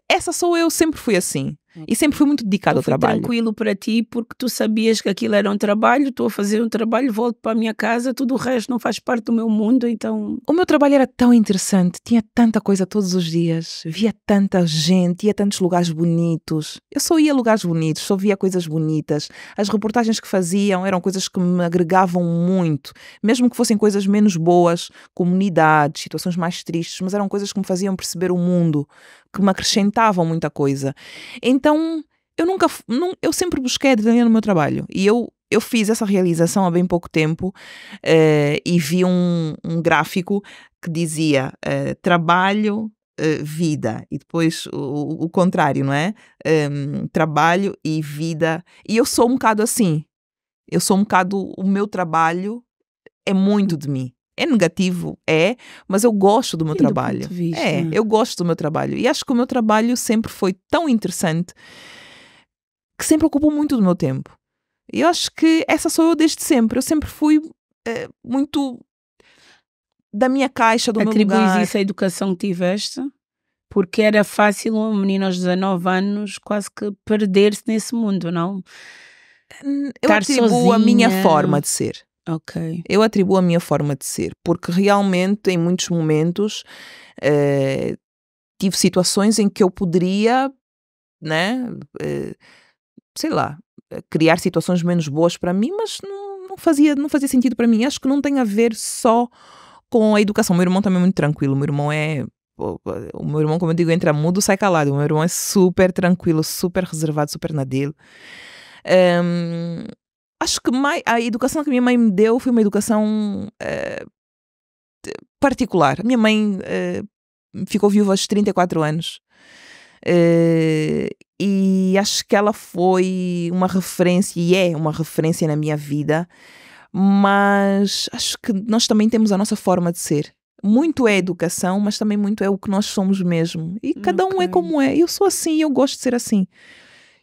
essa sou eu, sempre fui assim. Uhum. E sempre fui muito dedicado ao trabalho. tranquilo para ti porque tu sabias que aquilo era um trabalho, estou a fazer um trabalho, volto para a minha casa, tudo o resto não faz parte do meu mundo, então... O meu trabalho era tão interessante, tinha tanta coisa todos os dias, via tanta gente, ia a tantos lugares bonitos. Eu só ia a lugares bonitos, só via coisas bonitas. As reportagens que faziam eram coisas que me agregavam muito, mesmo que fossem coisas menos boas, comunidades, situações mais tristes, mas eram coisas que me faziam perceber o mundo, que me acrescentavam muita coisa. Então, eu nunca. Não, eu sempre busquei a adrenalina no meu trabalho. E eu eu fiz essa realização há bem pouco tempo eh, e vi um, um, gráfico que dizia eh, trabalho, eh, vida, e depois o, o contrário, não é? Um, ehm, trabalho e vida. E eu sou um bocado assim. Eu sou um bocado. O meu trabalho é muito de mim é negativo, é, mas eu gosto do meu Sim, trabalho. Do vista, é, né? eu gosto do meu trabalho. E acho que o meu trabalho sempre foi tão interessante que sempre ocupou muito do meu tempo. E eu acho que essa sou eu desde sempre. Eu sempre fui é, muito da minha caixa, do meu lugar. Atribuis isso à educação que tiveste? Porque era fácil uma menina aos 19 anos quase que perder-se nesse mundo, não? Eu Estar atribuo sozinha. a minha forma de ser Ok. Eu atribuo a minha forma de ser, porque realmente em muitos momentos eh, tive situações em que eu poderia, né, eh, sei lá, criar situações menos boas para mim, mas não, não, fazia, não fazia sentido para mim. Acho que não tem a ver só com a educação. O meu irmão também é muito tranquilo, o meu irmão é o meu irmão, como eu digo, entra mudo, sai calado. O meu irmão é super tranquilo, super reservado, super na dele. Um, acho que a educação que a minha mãe me deu foi uma educação uh, particular. A minha mãe uh, ficou viúva aos 34 anos. Uh, e acho que ela foi uma referência, e é uma referência na minha vida, mas acho que nós também temos a nossa forma de ser. Muito é educação, mas também muito é o que nós somos mesmo. E okay. cada um é como é. Eu sou assim, eu gosto de ser assim.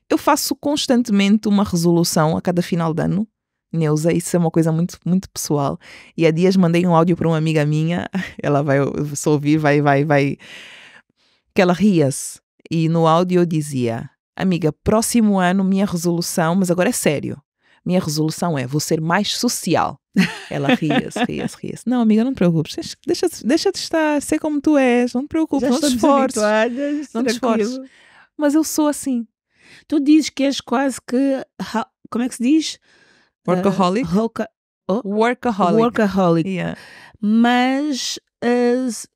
Eu faço constantemente uma resolução a cada final de ano. Neuza, isso é uma coisa muito, muito pessoal. E há dias mandei um áudio para uma amiga minha, ela vai se ouvir, vai, vai, vai. Que ela ria-se. E no áudio eu dizia: Amiga, próximo ano minha resolução, mas agora é sério. Minha resolução é: vou ser mais social. Ela ria-se, ria-se, ria-se. Não, amiga, não te preocupes. Deixa, deixa de estar, sei como tu és, não te preocupes, Já não te esforces. Não te esforces. Mas eu sou assim. Tu dizes que és quase que. Como é que se diz? Workaholic. Uh, oh, workaholic. Workaholic. Yeah. Mas uh,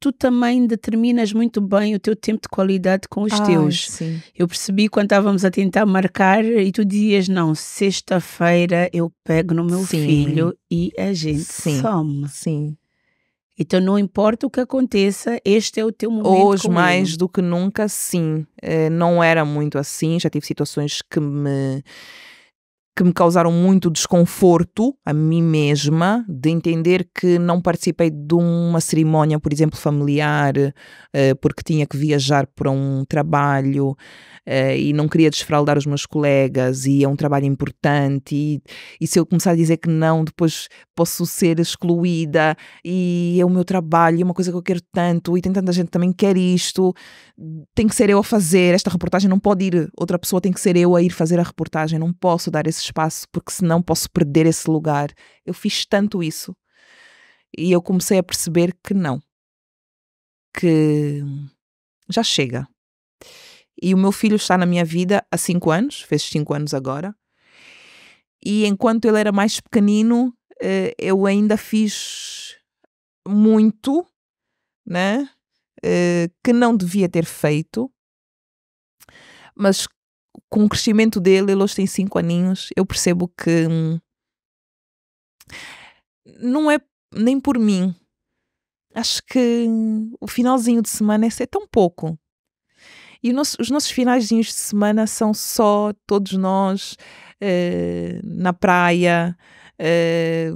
tu também determinas muito bem o teu tempo de qualidade com os ah, teus. Sim. Eu percebi quando estávamos a tentar marcar e tu dizias: não, sexta-feira eu pego no meu sim. filho e a gente sim. some. Sim. Então não importa o que aconteça, este é o teu momento. Hoje comigo. mais do que nunca, sim. Eh, não era muito assim. Já tive situações que me que me causaram muito desconforto a mim mesma de entender que não participei de uma cerimónia, por exemplo, familiar, uh, porque tinha que viajar para um trabalho uh, e não queria desfraldar os meus colegas e é um trabalho importante e, e, se eu começar a dizer que não, depois posso ser excluída e é o meu trabalho, é uma coisa que eu quero tanto e tem tanta gente que também quer isto, tem que ser eu a fazer, esta reportagem não pode ir outra pessoa, tem que ser eu a ir fazer a reportagem, não posso dar esse esse espaço, porque senão posso perder esse lugar. Eu fiz tanto isso. E eu comecei a perceber que não. Que já chega. E o meu filho está na minha vida há cinco anos, fez cinco anos agora. E enquanto ele era mais pequenino, eh, eu ainda fiz muito, né? Eh, que não devia ter feito, mas com o crescimento dele, ele hoje tem cinco aninhos, eu percebo que hum, não é nem por mim. Acho que o finalzinho de semana é tão pouco. E nosso, os nossos finalzinhos de semana são só todos nós eh, na praia, eh,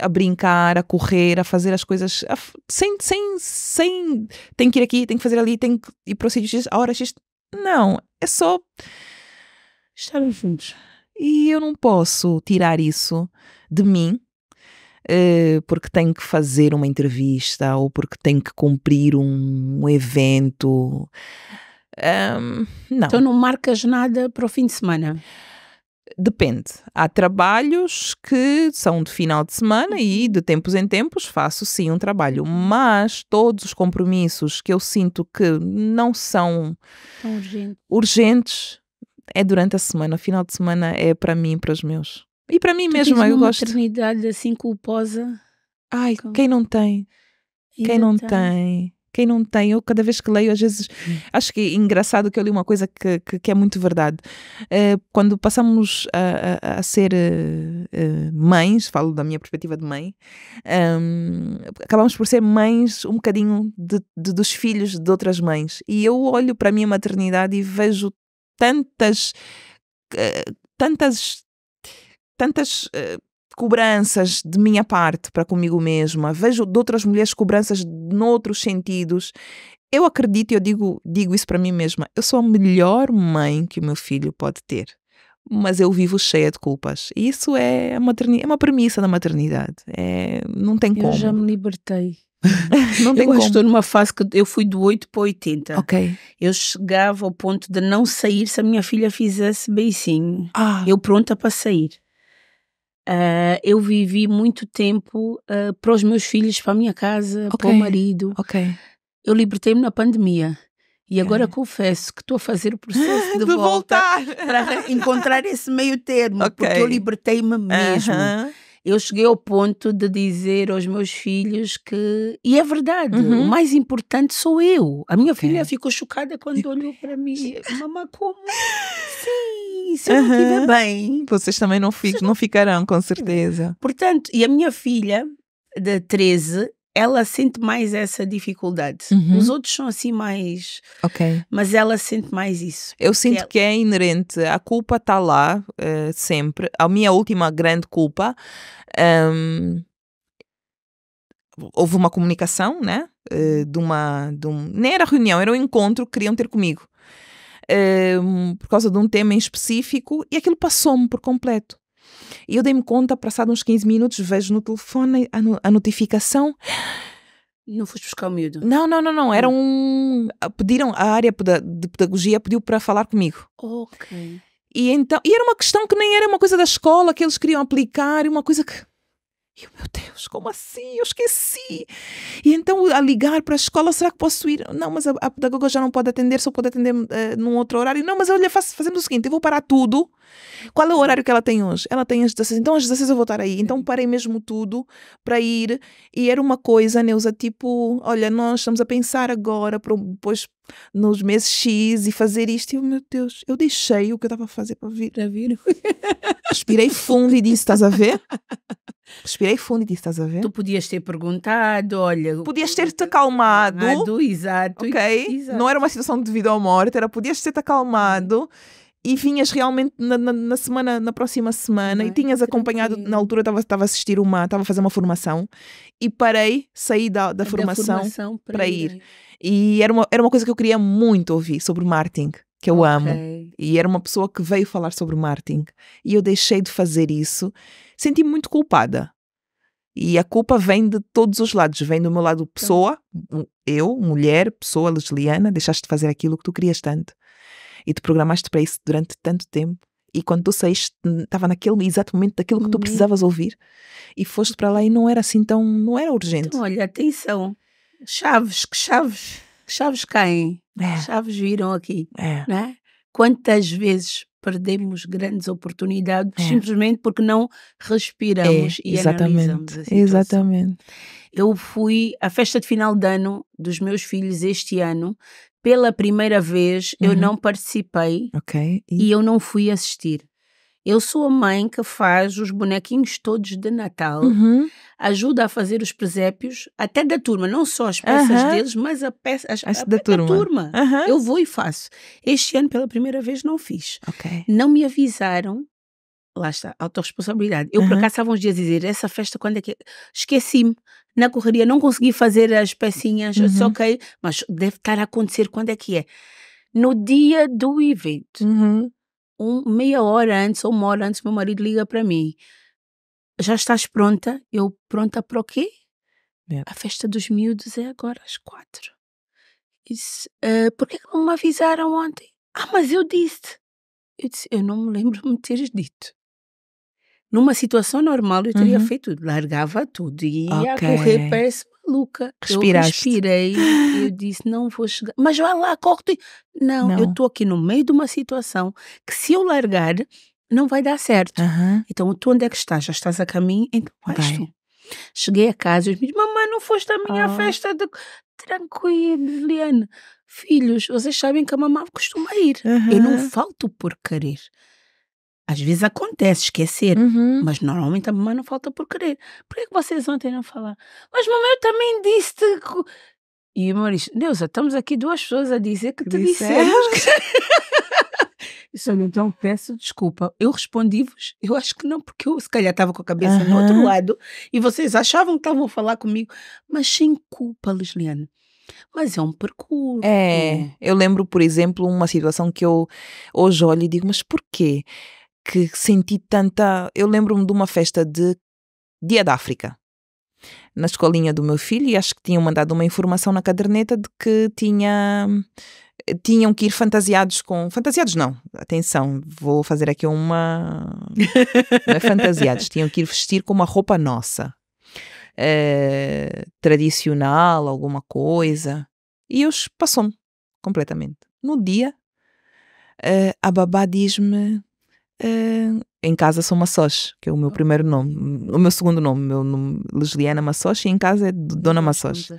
a brincar, a correr, a fazer as coisas a, sem, sem, sem. Tem que ir aqui, tem que fazer ali, tem que ir para o sítio X, a hora X. Não, é só estarmos juntos. E eu não posso tirar isso de mim, eh, porque tenho que fazer uma entrevista ou porque tenho que cumprir um, evento. Um, não. Então não marcas nada para o fim de semana? Depende. Há trabalhos que são de final de semana e uhum. de tempos em tempos faço sim um trabalho, mas todos os compromissos que eu sinto que não são urgente. urgentes, é durante a semana. O final de semana é para mim e para os meus. E para mim tu mesmo, eu gosto. maternidade assim culposa. Ai, com... quem não tem? Ainda quem não tem. tem? Quem não tem? Eu cada vez que leio, às vezes hum. acho que é engraçado que eu li uma coisa que, que, que é muito verdade. Uh, quando passamos a, a, a ser uh, uh, mães, falo da minha perspectiva de mãe, um, ehm, acabamos por ser mães um bocadinho de, de, dos filhos de outras mães. E eu olho para a minha maternidade e vejo eh, tantas. tantas. tantas eh, cobranças de minha parte para comigo mesma, vejo de outras mulheres cobranças noutros sentidos. Eu acredito e eu digo, digo isso para mim mesma. Eu sou a melhor mãe que o meu filho pode ter, mas eu vivo cheia de culpas. isso é, a maternidade, é uma premissa da maternidade. É, não tem eu como. Eu já me libertei não tem eu como. estou numa fase que eu fui do 8 para 80. Ok. Eu chegava ao ponto de não sair se a minha filha fizesse beicinho. Ah. Eu pronta para sair. Uh, eu vivi muito tempo uh, para os meus filhos, para a minha casa, okay. para o marido. Ok. Eu libertei-me na pandemia. E agora é. confesso que estou a fazer o processo de, de volta voltar. para encontrar esse meio termo, okay. porque eu libertei-me mesmo. Uh -huh eu cheguei ao ponto de dizer aos meus filhos que. E é verdade, uhum. o mais importante sou eu. A minha filha ficou chocada quando olhou para mim. Eh, mamã como? Sim, se eu não estiver bem. Vocês também não, fico, não ficarão, com certeza. Portanto, e a minha filha, de 13, ela sente mais essa dificuldade. Uhum. Os outros são assim mais. Ok. Mas ela sente mais isso. Eu sinto ela... que é inerente. A culpa está lá uh, sempre. A minha última grande culpa. Um, houve uma comunicação, né? Uh, de uma. De um, nem era reunião, era um encontro que queriam ter comigo. Um, por causa de um tema em específico e aquilo passou-me por completo. E eu dei-me conta, passado uns 15 minutos, vejo no telefone a, no, a notificação. Não foste buscar o miúdo? Não, não, não, não. Era hum. um. Pediram, a área de pedagogia pediu para falar comigo. Ok. E então. E era uma questão que nem era uma coisa da escola que eles queriam aplicar, uma coisa que. E eu, meu Deus, como assim? Eu esqueci. E então a ligar para a escola, será que posso ir? Não, mas a, a pedagoga já não pode atender, só pode atender uh, num outro horário. Não, mas eu lhe faço, fazendo o seguinte, eu vou parar tudo. Qual é o horário que ela tem hoje? Ela tem às 16, então às 16 eu vou estar aí. Então parei mesmo tudo para ir. E era uma coisa, Neuza, tipo, olha, nós estamos a pensar agora, depois nos meses X e fazer isto. E eu, meu Deus, eu deixei o que eu estava a fazer para vir. Para vir. Respirei fundo e disse: estás a ver? Respirei fundo e disse: estás a ver? Tu podias ter perguntado, olha. Podias ter-te acalmado. Acalmado, exato. Ok? Exato. Não era uma situação de vida ou morte, era podias ter-te acalmado uhum. e vinhas realmente na, na, na, semana, na próxima semana, Ai, e tinhas acompanhado, na altura estava a assistir uma, estava a fazer uma formação, e parei, saí da, da, da formação, para ir. ir. Né? E era uma, era uma coisa que eu queria muito ouvir sobre o marketing, que eu okay. amo. E era uma pessoa que veio falar sobre o marketing. E eu deixei de fazer isso. Senti-me muito culpada. E a culpa vem de todos os lados. Vem do meu lado tá. pessoa, eu, mulher, pessoa lesbiana, deixaste de fazer aquilo que tu querias tanto. E te programaste para isso durante tanto tempo. E quando tu saíste, estava naquele exato momento daquilo que tu uhum. precisavas ouvir. E foste para lá e não era assim tão. não era então, urgente. Então, olha, atenção. Chaves, que chaves, que chaves caem, é. chaves viram aqui, é. né? Quantas vezes perdemos grandes oportunidades é. simplesmente porque não respiramos é, e exatamente, analisamos a situação. Exatamente. Eu fui à festa de final de ano dos meus filhos este ano. Pela primeira vez uhum. eu não participei okay. e... e eu não fui assistir. Eu sou a mãe que faz os bonequinhos todos de Natal, uhum. ajuda a fazer os presépios, até da turma, não só as peças uhum. deles, mas a peça, as, as a, da, turma. da turma. Uhum. Eu vou e faço. Este ano, pela primeira vez, não fiz. Okay. Não me avisaram. Lá está, autorresponsabilidade. Eu, por acaso, estava uns dias a dizer, essa festa quando é que. É? Esqueci-me na correria, não consegui fazer as pecinhas, uhum. só ok, mas deve estar a acontecer quando é que é? No dia do evento. Uhum um, meia hora antes ou uma hora antes, meu marido liga para mim. Já estás pronta? Eu, pronta para o quê? Yeah. É. A festa dos miúdos é agora às quatro. Disse, uh, ah, por que não me avisaram ontem? Ah, mas eu disse. Eu disse, eu não me lembro de me teres dito. Numa situação normal, eu teria uhum. feito, largava tudo e ia okay. correr para maluca. Respiraste. Eu respirei, eu disse, não vou chegar. Mas vai lá, corre. Não, não, eu estou aqui no meio de uma situação que se eu largar, não vai dar certo. Então, tu onde é que estás? Já estás a caminho? Então, Cheguei a casa e disse, mamãe, não foste à minha oh. festa de... Tranquilo, Liliana. Filhos, vocês sabem que a mamãe costuma ir. Eu não falto por querer. Às vezes acontece esquecer, uhum. mas normalmente a mamãe não falta por querer. Por que, vocês ontem não falaram? Mas mamãe, eu também disse-te. E o meu Neuza, estamos aqui duas pessoas a dizer que, que te dissemos. Isso, então peço desculpa. Eu respondi-vos, eu acho que não, porque eu se calhar estava com a cabeça uhum. no outro lado e vocês achavam que estavam a falar comigo, mas sem culpa, Lisliane. Mas é um percurso. É, eu lembro, por exemplo, uma situação que eu hoje olho e digo, mas porquê? que senti tanta. Eu lembro-me de uma festa de Dia da África na escolinha do meu filho e acho que tinham mandado uma informação na caderneta de que tinha tinham que ir fantasiados com fantasiados não atenção vou fazer aqui uma é fantasiados tinham que ir vestir com uma roupa nossa eh, tradicional alguma coisa e os passou-me completamente no dia eh, a babá diz-me ah, em casa sou Massós, que é o meu primeiro nome, o meu segundo nome, meu nome Lesliana Massós, e em casa é Dona Massós. Uh,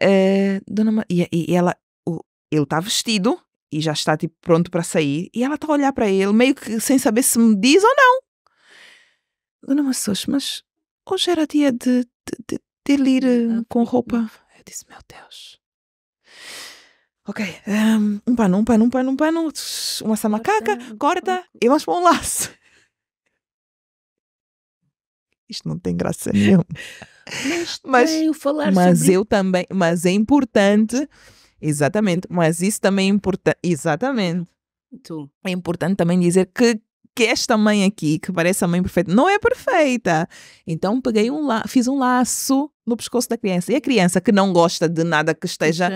ah, Dona Ma e, e, ela, o, ele está vestido e já está tipo pronto para sair, e ela está a olhar para ele, meio que sem saber se me diz ou não. Dona Massós, mas hoje era dia de, de, de, de ele ir uh, com roupa. Eu disse, meu Deus. Ok, um, ehm, um pano, um pano, um pano, um pano, uma samacaca, corta e vamos para um laço. Isto não tem graça nenhuma. mas, mas, mas eu também, mas é importante, exatamente, mas isso também é importante, exatamente. Tu. É importante também dizer que que esta mãe aqui, que parece a mãe perfeita, não é perfeita. Então peguei um la fiz um laço no pescoço da criança. E a criança que não gosta de nada que esteja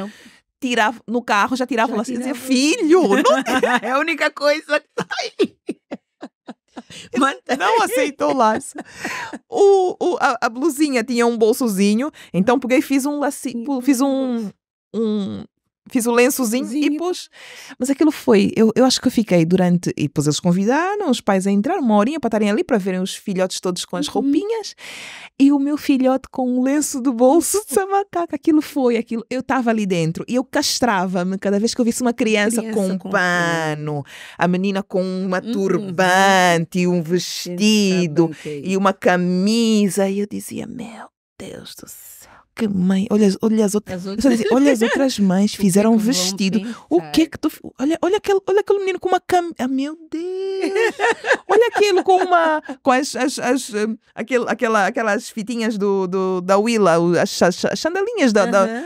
tirava no carro, já tirava já o assim, é tirava. e dizia, filho, não... é a única coisa que sai. não aceitou o laço. O, o, a, a, blusinha tinha um bolsozinho, então peguei fiz um lacinho, fiz um, um fiz o lençozinho Zinho. e pus. Mas aquilo foi, eu, eu acho que eu fiquei durante. E depois eles convidaram os pais a entrar, uma horinha para estarem ali para verem os filhotes todos com as uhum. roupinhas. E o meu filhote com um lenço do bolso de samataca. Aquilo foi, aquilo. Eu estava ali dentro e eu castrava-me cada vez que eu visse uma criança, criança com um com pano, a menina com uma uhum. turbante, um vestido é e uma camisa. E eu dizia, meu Deus do céu que mãe, olha, olha, as, outra, as outras, dizer, olha as outras mães é fizeram um vestido. O que é que tu. Olha, olha, aquele, olha aquele menino com uma cam. Ah, meu Deus! olha aquilo com uma. com as, as, as hum, aquele, aquela, aquelas fitinhas do, do, da Willa, as, as, as chandalinhas da, uh -huh. da.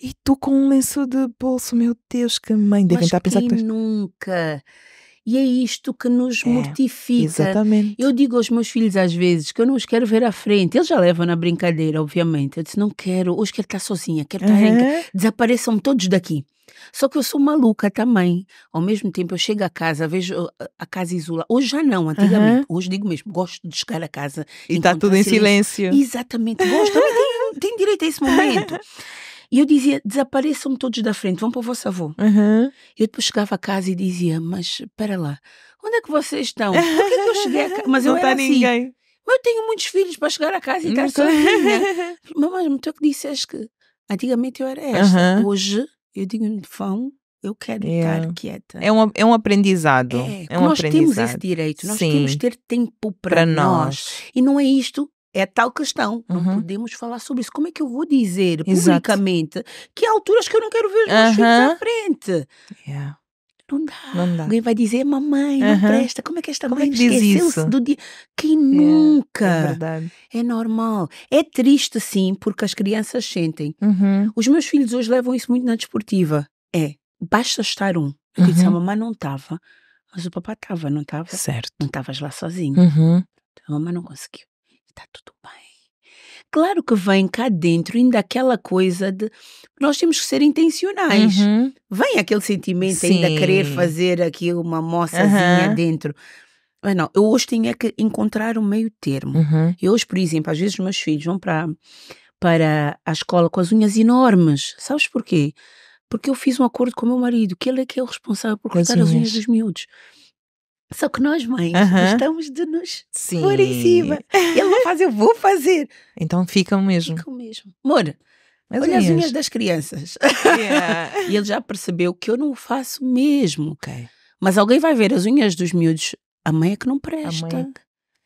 E tu com um lenço de bolso, meu Deus, que mãe, devem Mas estar a pensar que. Nunca. E é isto que nos é, mortifica. Exatamente. Eu digo aos meus filhos às vezes que eu não os quero ver à frente. Eles já levam na brincadeira, obviamente. Eu disse, não quero, hoje quero estar sozinha, quero estar uhum. em Desapareçam todos daqui. Só que eu sou maluca também. Ao mesmo tempo, eu chego ah, a casa, vejo a casa isolada. Hoje já não, antigamente. Uhum. Hoje digo mesmo, gosto de chegar a casa. E está tudo em silêncio. silêncio. Exatamente. Gosto. Também tem, tem direito a esse momento. E eu dizia: desapareçam todos da frente, vão para o vosso avô. Uhum. Eu depois chegava a casa e dizia: mas espera lá, onde é que vocês estão? Por que, é que eu cheguei a casa? Mas não eu tá era assim. ninguém. Mas eu tenho muitos filhos para chegar a casa e estar sozinha. Mamãe, mas tu é que disseste que antigamente eu era esta. Uhum. Hoje eu digo: vão eu quero yeah. estar quieta. É um, é um aprendizado. É, é um nós aprendizado. temos esse direito, nós Sim. temos ter tempo para, para nós. nós. E não é isto é tal questão. Uhum. Não podemos falar sobre isso. Como é que eu vou dizer Exato. publicamente que há alturas que eu não quero ver os meus uhum. filhos à frente? Yeah. Não dá. não dá. Alguém vai dizer, mamãe, não presta. Como é que esta Como é mãe é que esqueceu isso? do dia? Que é nunca. É, é, verdade. É normal. É triste, sim, porque as crianças sentem. Uhum. Os meus filhos hoje levam isso muito na desportiva. É, basta estar um. Eu uhum. disse, a uhum. mamãe não estava, mas o papá estava, não estava? Certo. Não estavas lá sozinho. Uhum. Então, a mamãe não conseguiu tá tudo bem. Claro que vem cá dentro ainda aquela coisa de nós temos que ser intencionais. Uhum. Vem aquele sentimento Sim. ainda querer fazer aqui uma moçazinha uhum. dentro. Mas não, eu hoje tinha que encontrar um meio termo. Uhum. Eu hoje, por exemplo, às vezes meus filhos vão para, para a escola com as unhas enormes. Sabes porquê? Porque eu fiz um acordo com o meu marido, que ele é que é o responsável por cortar as unhas dos miúdos. Só que nós, mães, uhum. gostamos de nos Sim. pôr em cima. Ele vai fazer, eu vou fazer. Então ficam mesmo. Ficam mesmo. Amor, as olha as unhas das crianças. Yeah. e ele já percebeu que eu não o faço mesmo. Okay. Mas alguém vai ver as unhas dos miúdos. A mãe é que não presta.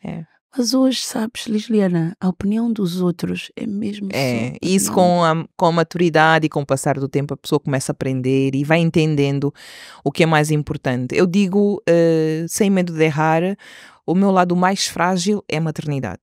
É. é. Mas hoje, sabes, Lisliana, a opinião dos outros é mesmo. É, isso com a, com a maturidade e com o passar do tempo, a pessoa começa a aprender e vai entendendo o que é mais importante. Eu digo, uh, sem medo de errar, o meu lado mais frágil é a maternidade.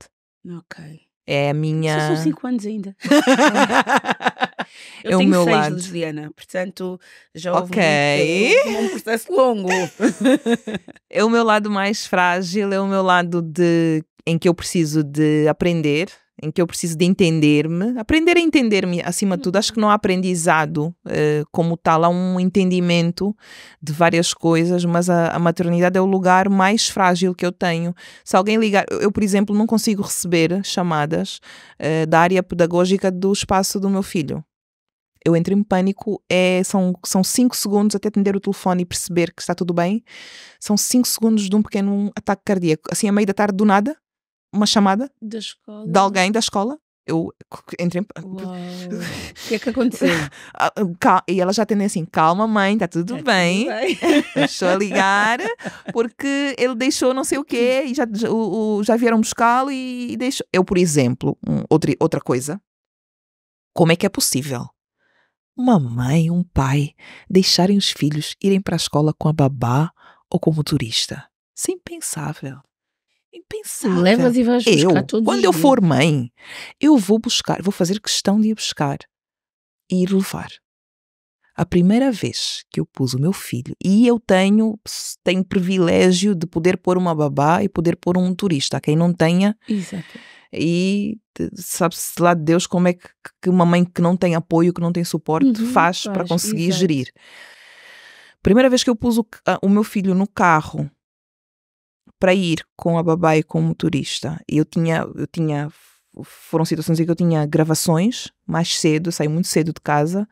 Ok. É a minha. Só são 5 anos ainda. Eu é tenho o meu seis, lado. portanto já houve okay. um, um processo longo. é o meu lado mais frágil, é o meu lado de em que eu preciso de aprender, em que eu preciso de entender-me, aprender a entender-me acima de tudo. Acho que não há aprendizado uh, como tal, há um entendimento de várias coisas, mas a, a, maternidade é o lugar mais frágil que eu tenho. Se alguém ligar, eu, por exemplo, não consigo receber chamadas uh, da área pedagógica do espaço do meu filho. Eu entro em pânico, é, são, são cinco segundos até atender o telefone e perceber que está tudo bem. São cinco segundos de um pequeno ataque cardíaco. Assim, a meio da tarde, do nada, uma chamada da escola. de alguém da escola. Eu entrei em... O que é que aconteceu? Ah, ah, e ela já atendeu assim: calma, mãe, está tudo, é bem. Deixou a ligar, porque ele deixou não sei o quê e já, o, o, já vieram buscá-lo e, e deixou. Eu, por exemplo, um, outra, outra coisa. Como é que é possível uma mãe, um pai deixarem os filhos irem para a escola com a babá ou como turista? Isso é impensável. Impensável. Levas e vais buscar eu, todos Quando eu for mãe, eu vou buscar, vou fazer questão de ir buscar e ir levar. A primeira vez que eu pus o meu filho, e eu tenho, tenho privilégio de poder pôr uma babá e poder pôr um turista, quem não tenha. Exato. E sabe-se lá de Deus como é que, que, uma mãe que não tem apoio, que não tem suporte, uhum, faz, faz para conseguir exato. gerir. Primeira vez que eu pus o, o meu filho no carro para ir com a babá e com o motorista. Eu tinha, eu tinha foram situações em que eu tinha gravações mais cedo, saí muito cedo de casa.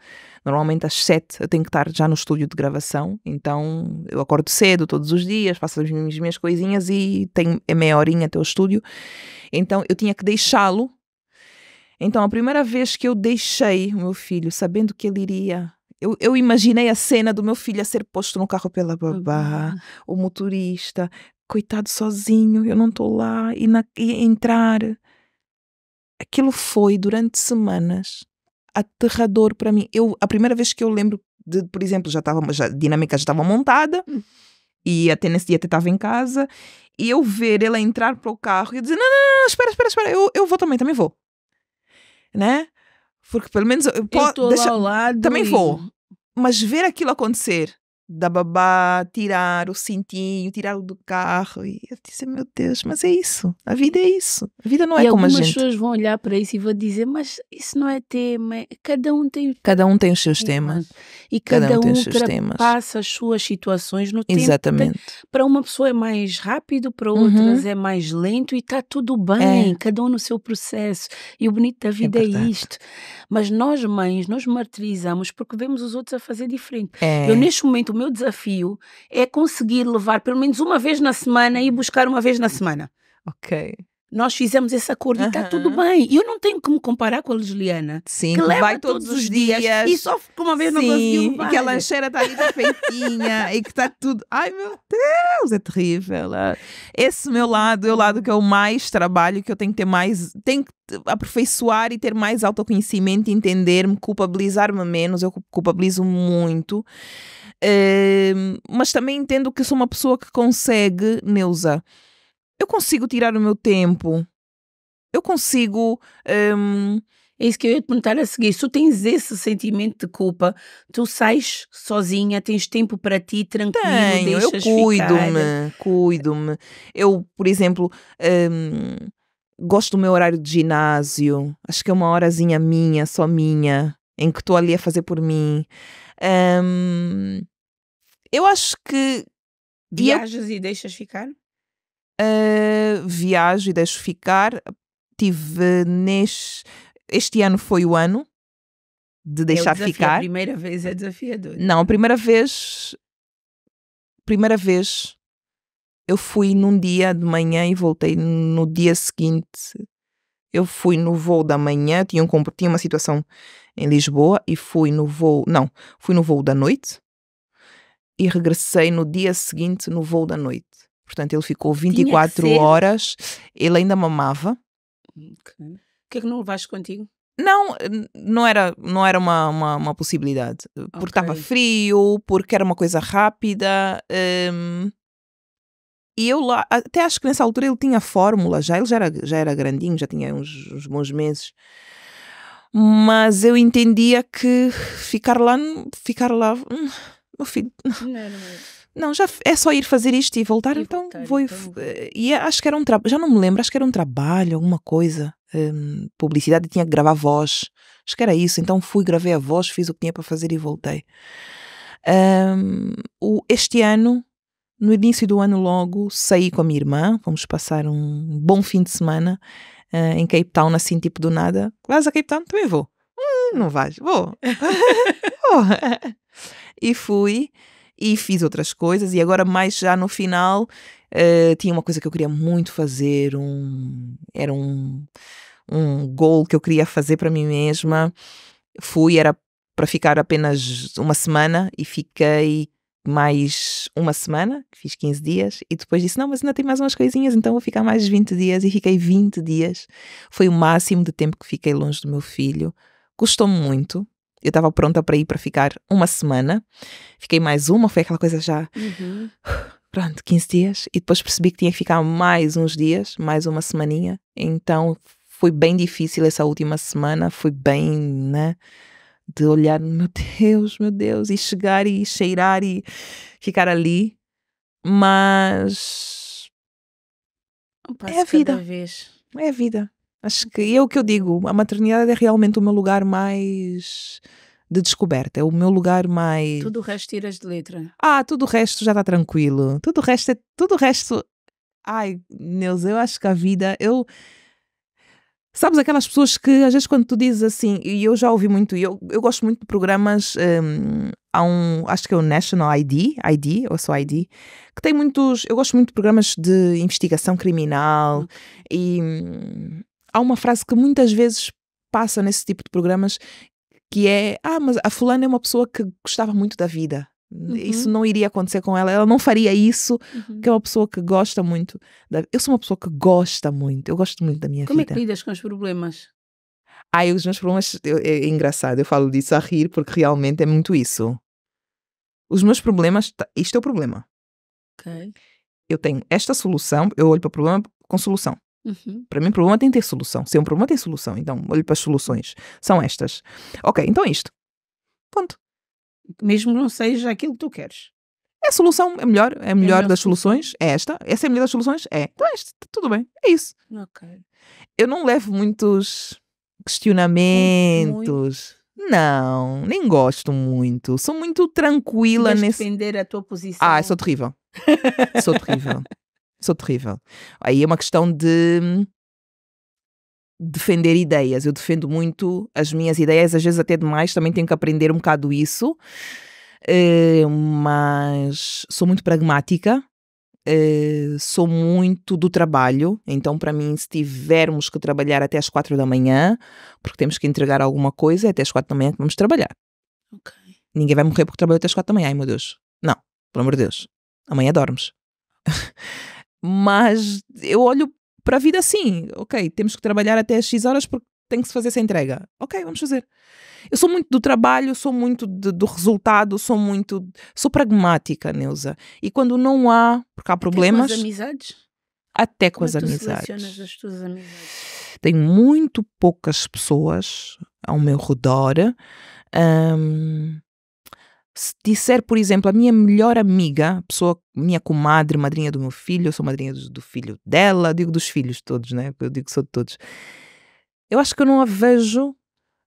Normalmente às sete eu tenho que estar já no estúdio de gravação, então eu acordo cedo todos os dias, faço as minhas, minhas coisinhas e tenho é meia horinha até o estúdio. Então eu tinha que deixá-lo. Então a primeira vez que eu deixei o meu filho, sabendo que ele iria eu, eu, imaginei a cena do meu filho a ser posto no carro pela babá, uhum. o motorista, coitado sozinho, eu não estou lá, e, na, e entrar. Aquilo foi durante semanas aterrador para mim. Eu, a primeira vez que eu lembro, de, por exemplo, já estava, já, a dinâmica já estava montada, hum. e até nesse dia até estava em casa, e eu ver ela entrar para o carro e dizer: não, não, não, espera, espera, espera, eu, eu vou também, também vou. Né? Porque pelo menos eu, eu posso. lado também e... vou. Mas ver aquilo acontecer da babá, tirar o cintinho, tirá-lo do carro. E eu disse, meu Deus, mas é isso. A vida é isso. A vida não é e como a gente. algumas pessoas vão olhar para isso e vão dizer, mas isso não é tema. É, cada um tem... Cada um tem os seus temas. E cada, cada um, tem os seus temas. passa as suas situações no tempo. Exatamente. Para uma pessoa é mais rápido, para uhum. outras uhum. é mais lento e está tudo bem. É. Cada um no seu processo. E o bonito da é vida é, é isto. Mas nós mães, nós martirizamos porque vemos os outros a fazer diferente. É. Eu neste momento meu desafio é conseguir levar pelo menos uma vez na semana e buscar uma vez na semana. Ok nós fizemos esse acordo e está tudo bem. E eu não tenho que me comparar com a Juliana. Sim, que, vai todos, todos os dias, dias, e só uma vez na semana. E que a lancheira está ali perfeitinha e que está tudo. Ai meu Deus, é terrível. Ah, esse meu lado é o lado que eu mais trabalho, que eu tenho que ter mais. Tenho que aperfeiçoar e ter mais autoconhecimento, entender-me, culpabilizar-me menos. Eu culpabilizo muito mas também entendo que sou uma pessoa que consegue, Neuza. Eu consigo tirar o meu tempo. Eu consigo. Um... É isso que eu ia te perguntar a seguir. Se tu tens esse sentimento de culpa, tu sais sozinha, tens tempo para ti, tranquilo, Tenho, eu cuido-me, cuido-me. Eu, por exemplo, um, gosto do meu horário de ginásio. Acho que é uma horazinha minha, só minha, em que estou ali a fazer por mim. Um, eu acho que. Viajas e, eu... e deixas ficar? Uh, viajo e deixo ficar. Tive neste. Este ano foi o ano de é deixar é ficar. A primeira vez é desafiador. Não, a primeira vez. Primeira vez eu fui num dia de manhã e voltei no dia seguinte. Eu fui no voo da manhã, tinha, um, tinha uma situação em Lisboa e fui no voo. Não, fui no voo da noite e regressei no dia seguinte no voo da noite. Portanto, ele ficou 24 horas, ele ainda mamava. O que é que não levaste contigo? Não, não era, não era uma, uma, uma possibilidade. Porque okay. estava frio, porque era uma coisa rápida. Um, e eu lá, até acho que nessa altura ele tinha fórmula já, ele já era, já era grandinho, já tinha uns, uns bons meses. Mas eu entendia que ficar lá, ficar lá, hum, meu filho. Não, não, é, não. É. não já é só ir fazer isto e voltar, e então voltar, vou. Então. E é, acho que era um trabalho, já não me lembro, acho que era um trabalho, alguma coisa, um, publicidade, tinha que gravar voz, acho que era isso. Então fui, gravei a voz, fiz o que tinha para fazer e voltei. Um, o, este ano, no início do ano, logo saí com a minha irmã, vamos passar um bom fim de semana. Uh, em Cape Town, assim, tipo do nada. Quase a Cape Town, também vou não vais? Vou. e fui e fiz outras coisas e agora mais já no final uh, tinha uma coisa que eu queria muito fazer um era um um gol que eu queria fazer para mim mesma fui era para ficar apenas uma semana e fiquei mais uma semana, fiz 15 dias, e depois disse: Não, mas ainda tem mais umas coisinhas, então vou ficar mais 20 dias. E fiquei 20 dias. Foi o máximo de tempo que fiquei longe do meu filho, Gostou-me muito. Eu estava pronta para ir para ficar uma semana. Fiquei mais uma, foi aquela coisa já. Uhum. Pronto, 15 dias. E depois percebi que tinha que ficar mais uns dias, mais uma semaninha. Então foi bem difícil essa última semana. Foi bem, né? De olhar, meu Deus, meu Deus, e chegar e cheirar e ficar ali. Mas. É, é a vida. É a vida. Acho que é o que eu digo. A maternidade é realmente o meu lugar mais de descoberta. É o meu lugar mais. Tudo o resto tiras de letra. Ah, tudo o resto já está tranquilo. Tudo o resto é. Tudo o resto. Ai, Neus, eu acho que a vida. Eu. Sabes aquelas pessoas que às vezes quando tu dizes assim, e eu já ouvi muito, eu, eu gosto muito de programas, um, há um, acho que é o National ID, ID, ou só ID, que tem muitos, eu gosto muito de programas de investigação criminal uhum. e hum, há uma frase que muitas vezes passa nesse tipo de programas que é: Ah, mas a fulana é uma pessoa que gostava muito da vida. Uhum. Isso não iria acontecer com ela, ela não faria isso, uhum. que é uma pessoa que gosta muito. Da... Eu sou uma pessoa que gosta muito, eu gosto muito da minha Como vida. Como é que lidas com os problemas? Ah, os meus problemas eu, é, é, engraçado, eu falo disso a rir porque realmente é muito isso. Os meus problemas, isto é o problema. Eu tenho esta solução, eu olho para o problema com solução. Uhum. Para mim, problema tem que ter solução. Se é um problema, tem solução. Então, olho para as soluções. São estas. Ok, então é isto. Ponto. Mesmo não seja aquilo que tu queres. É a solução, é melhor, é a é melhor é das soluções, é esta. Essa é a melhor das soluções? É. Então é isto, tá tudo bem. É isso. Ok. Eu não levo muitos questionamentos. Muito. Não, nem gosto muito. Sou muito tranquila Mas nesse. defender a tua posição. Ah, sou terrível. sou terrível. Sou terrível. Aí é uma questão de defender ideias. Eu defendo muito as minhas ideias, às vezes até demais, também tenho que aprender um bocado isso. Uh, mas sou muito pragmática, uh, sou muito do trabalho, então para mim, se tivermos que trabalhar até às quatro da manhã, porque temos que entregar alguma coisa, é até às quatro da manhã que vamos trabalhar. Okay. Ninguém vai morrer porque trabalhou até às quatro da manhã, ai meu Deus. Não, pelo amor de Deus. Amanhã dormes. Mas eu olho para a vida assim, ok, temos que trabalhar até as X horas porque tem que se fazer essa entrega. Ok, vamos fazer. Eu sou muito do trabalho, sou muito de, do resultado, sou muito. Sou pragmática, Neuza. E quando não há, porque há problemas. Até com as amizades? Até com Como as, amizades. as tuas amizades. Tenho muito poucas pessoas ao meu redor. Um, se disser, por exemplo, a minha melhor amiga, pessoa, minha comadre, madrinha do meu filho, eu sou madrinha do, filho dela, digo dos filhos todos, né? Eu digo que sou de todos. Eu acho que eu não a vejo.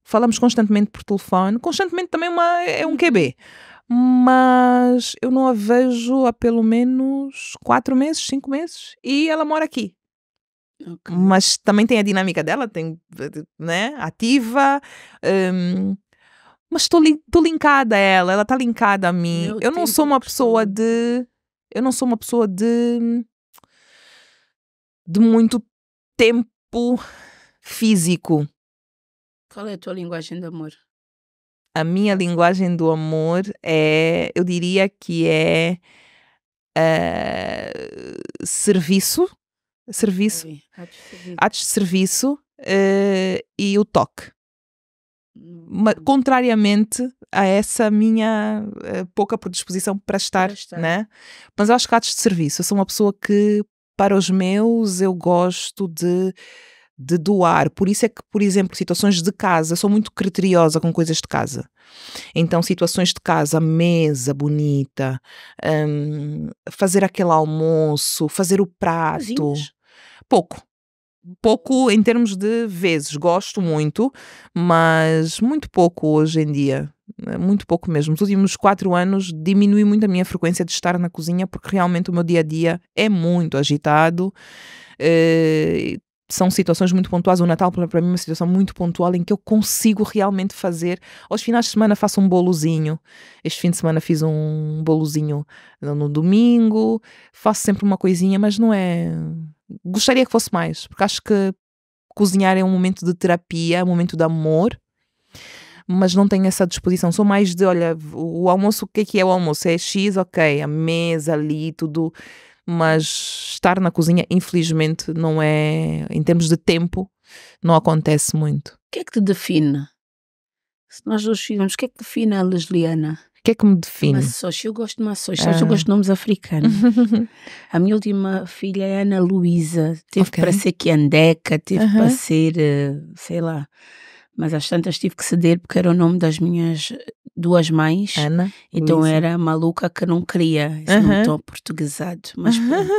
Falamos constantemente por telefone, constantemente também uma, é um uhum. QB. Mas eu não a vejo há pelo menos quatro meses, cinco meses, e ela mora aqui. Okay. Mas também tem a dinâmica dela, tem, né? Ativa. Um, mas tô, li tô linkada a ela, ela tá linkada a mim. Meu eu não sou uma pessoa de. Eu não sou uma pessoa de. de muito tempo físico. Qual é a tua linguagem do amor? A minha linguagem do amor é. Eu diria que é. Uh, serviço. Serviço. Atos de serviço uh, e o toque contrariamente a essa minha uh, pouca predisposição para estar, para estar, né? Mas aos gatos de serviço, eu sou uma pessoa que para os meus eu gosto de de doar. Por isso é que, por exemplo, situações de casa, sou muito criteriosa com coisas de casa. Então, situações de casa, mesa bonita, um, fazer aquele almoço, fazer o prato. Cozinhas? Pouco pouco em termos de vezes. Gosto muito, mas muito pouco hoje em dia. Eh, muito pouco mesmo. Nos últimos quatro anos diminui muito a minha frequência de estar na cozinha porque realmente o meu dia a dia é muito agitado. Uh, são situações muito pontuais. O Natal, para mim, é uma situação muito pontual em que eu consigo realmente fazer. Aos finais de semana faço um bolozinho. Este fim de semana fiz um bolozinho no domingo. Faço sempre uma coisinha, mas não é gostaria que fosse mais, porque acho que cozinhar é um momento de terapia, é um momento de amor, mas não tenho essa disposição. Sou mais de, olha, o almoço, o que é que é o almoço? É X, ok, a mesa ali, tudo, mas estar na cozinha, infelizmente, não é, em termos de tempo, não acontece muito. O que é que te define? Se nós dois filmes, o que é que define a Lesliana? que é que me define? Maçós, eu gosto de maçós, ah. eu gosto de nomes africanos. a minha última filha é Ana Luísa, teve okay. para ser Kiandeca, teve uh -huh. para ser, eh, sei lá, mas às tantas tive que ceder porque era o nome das minhas duas mães. Ana. Então Luisa. era maluca que não queria esse -huh. nome é tão portuguesado, mas pronto.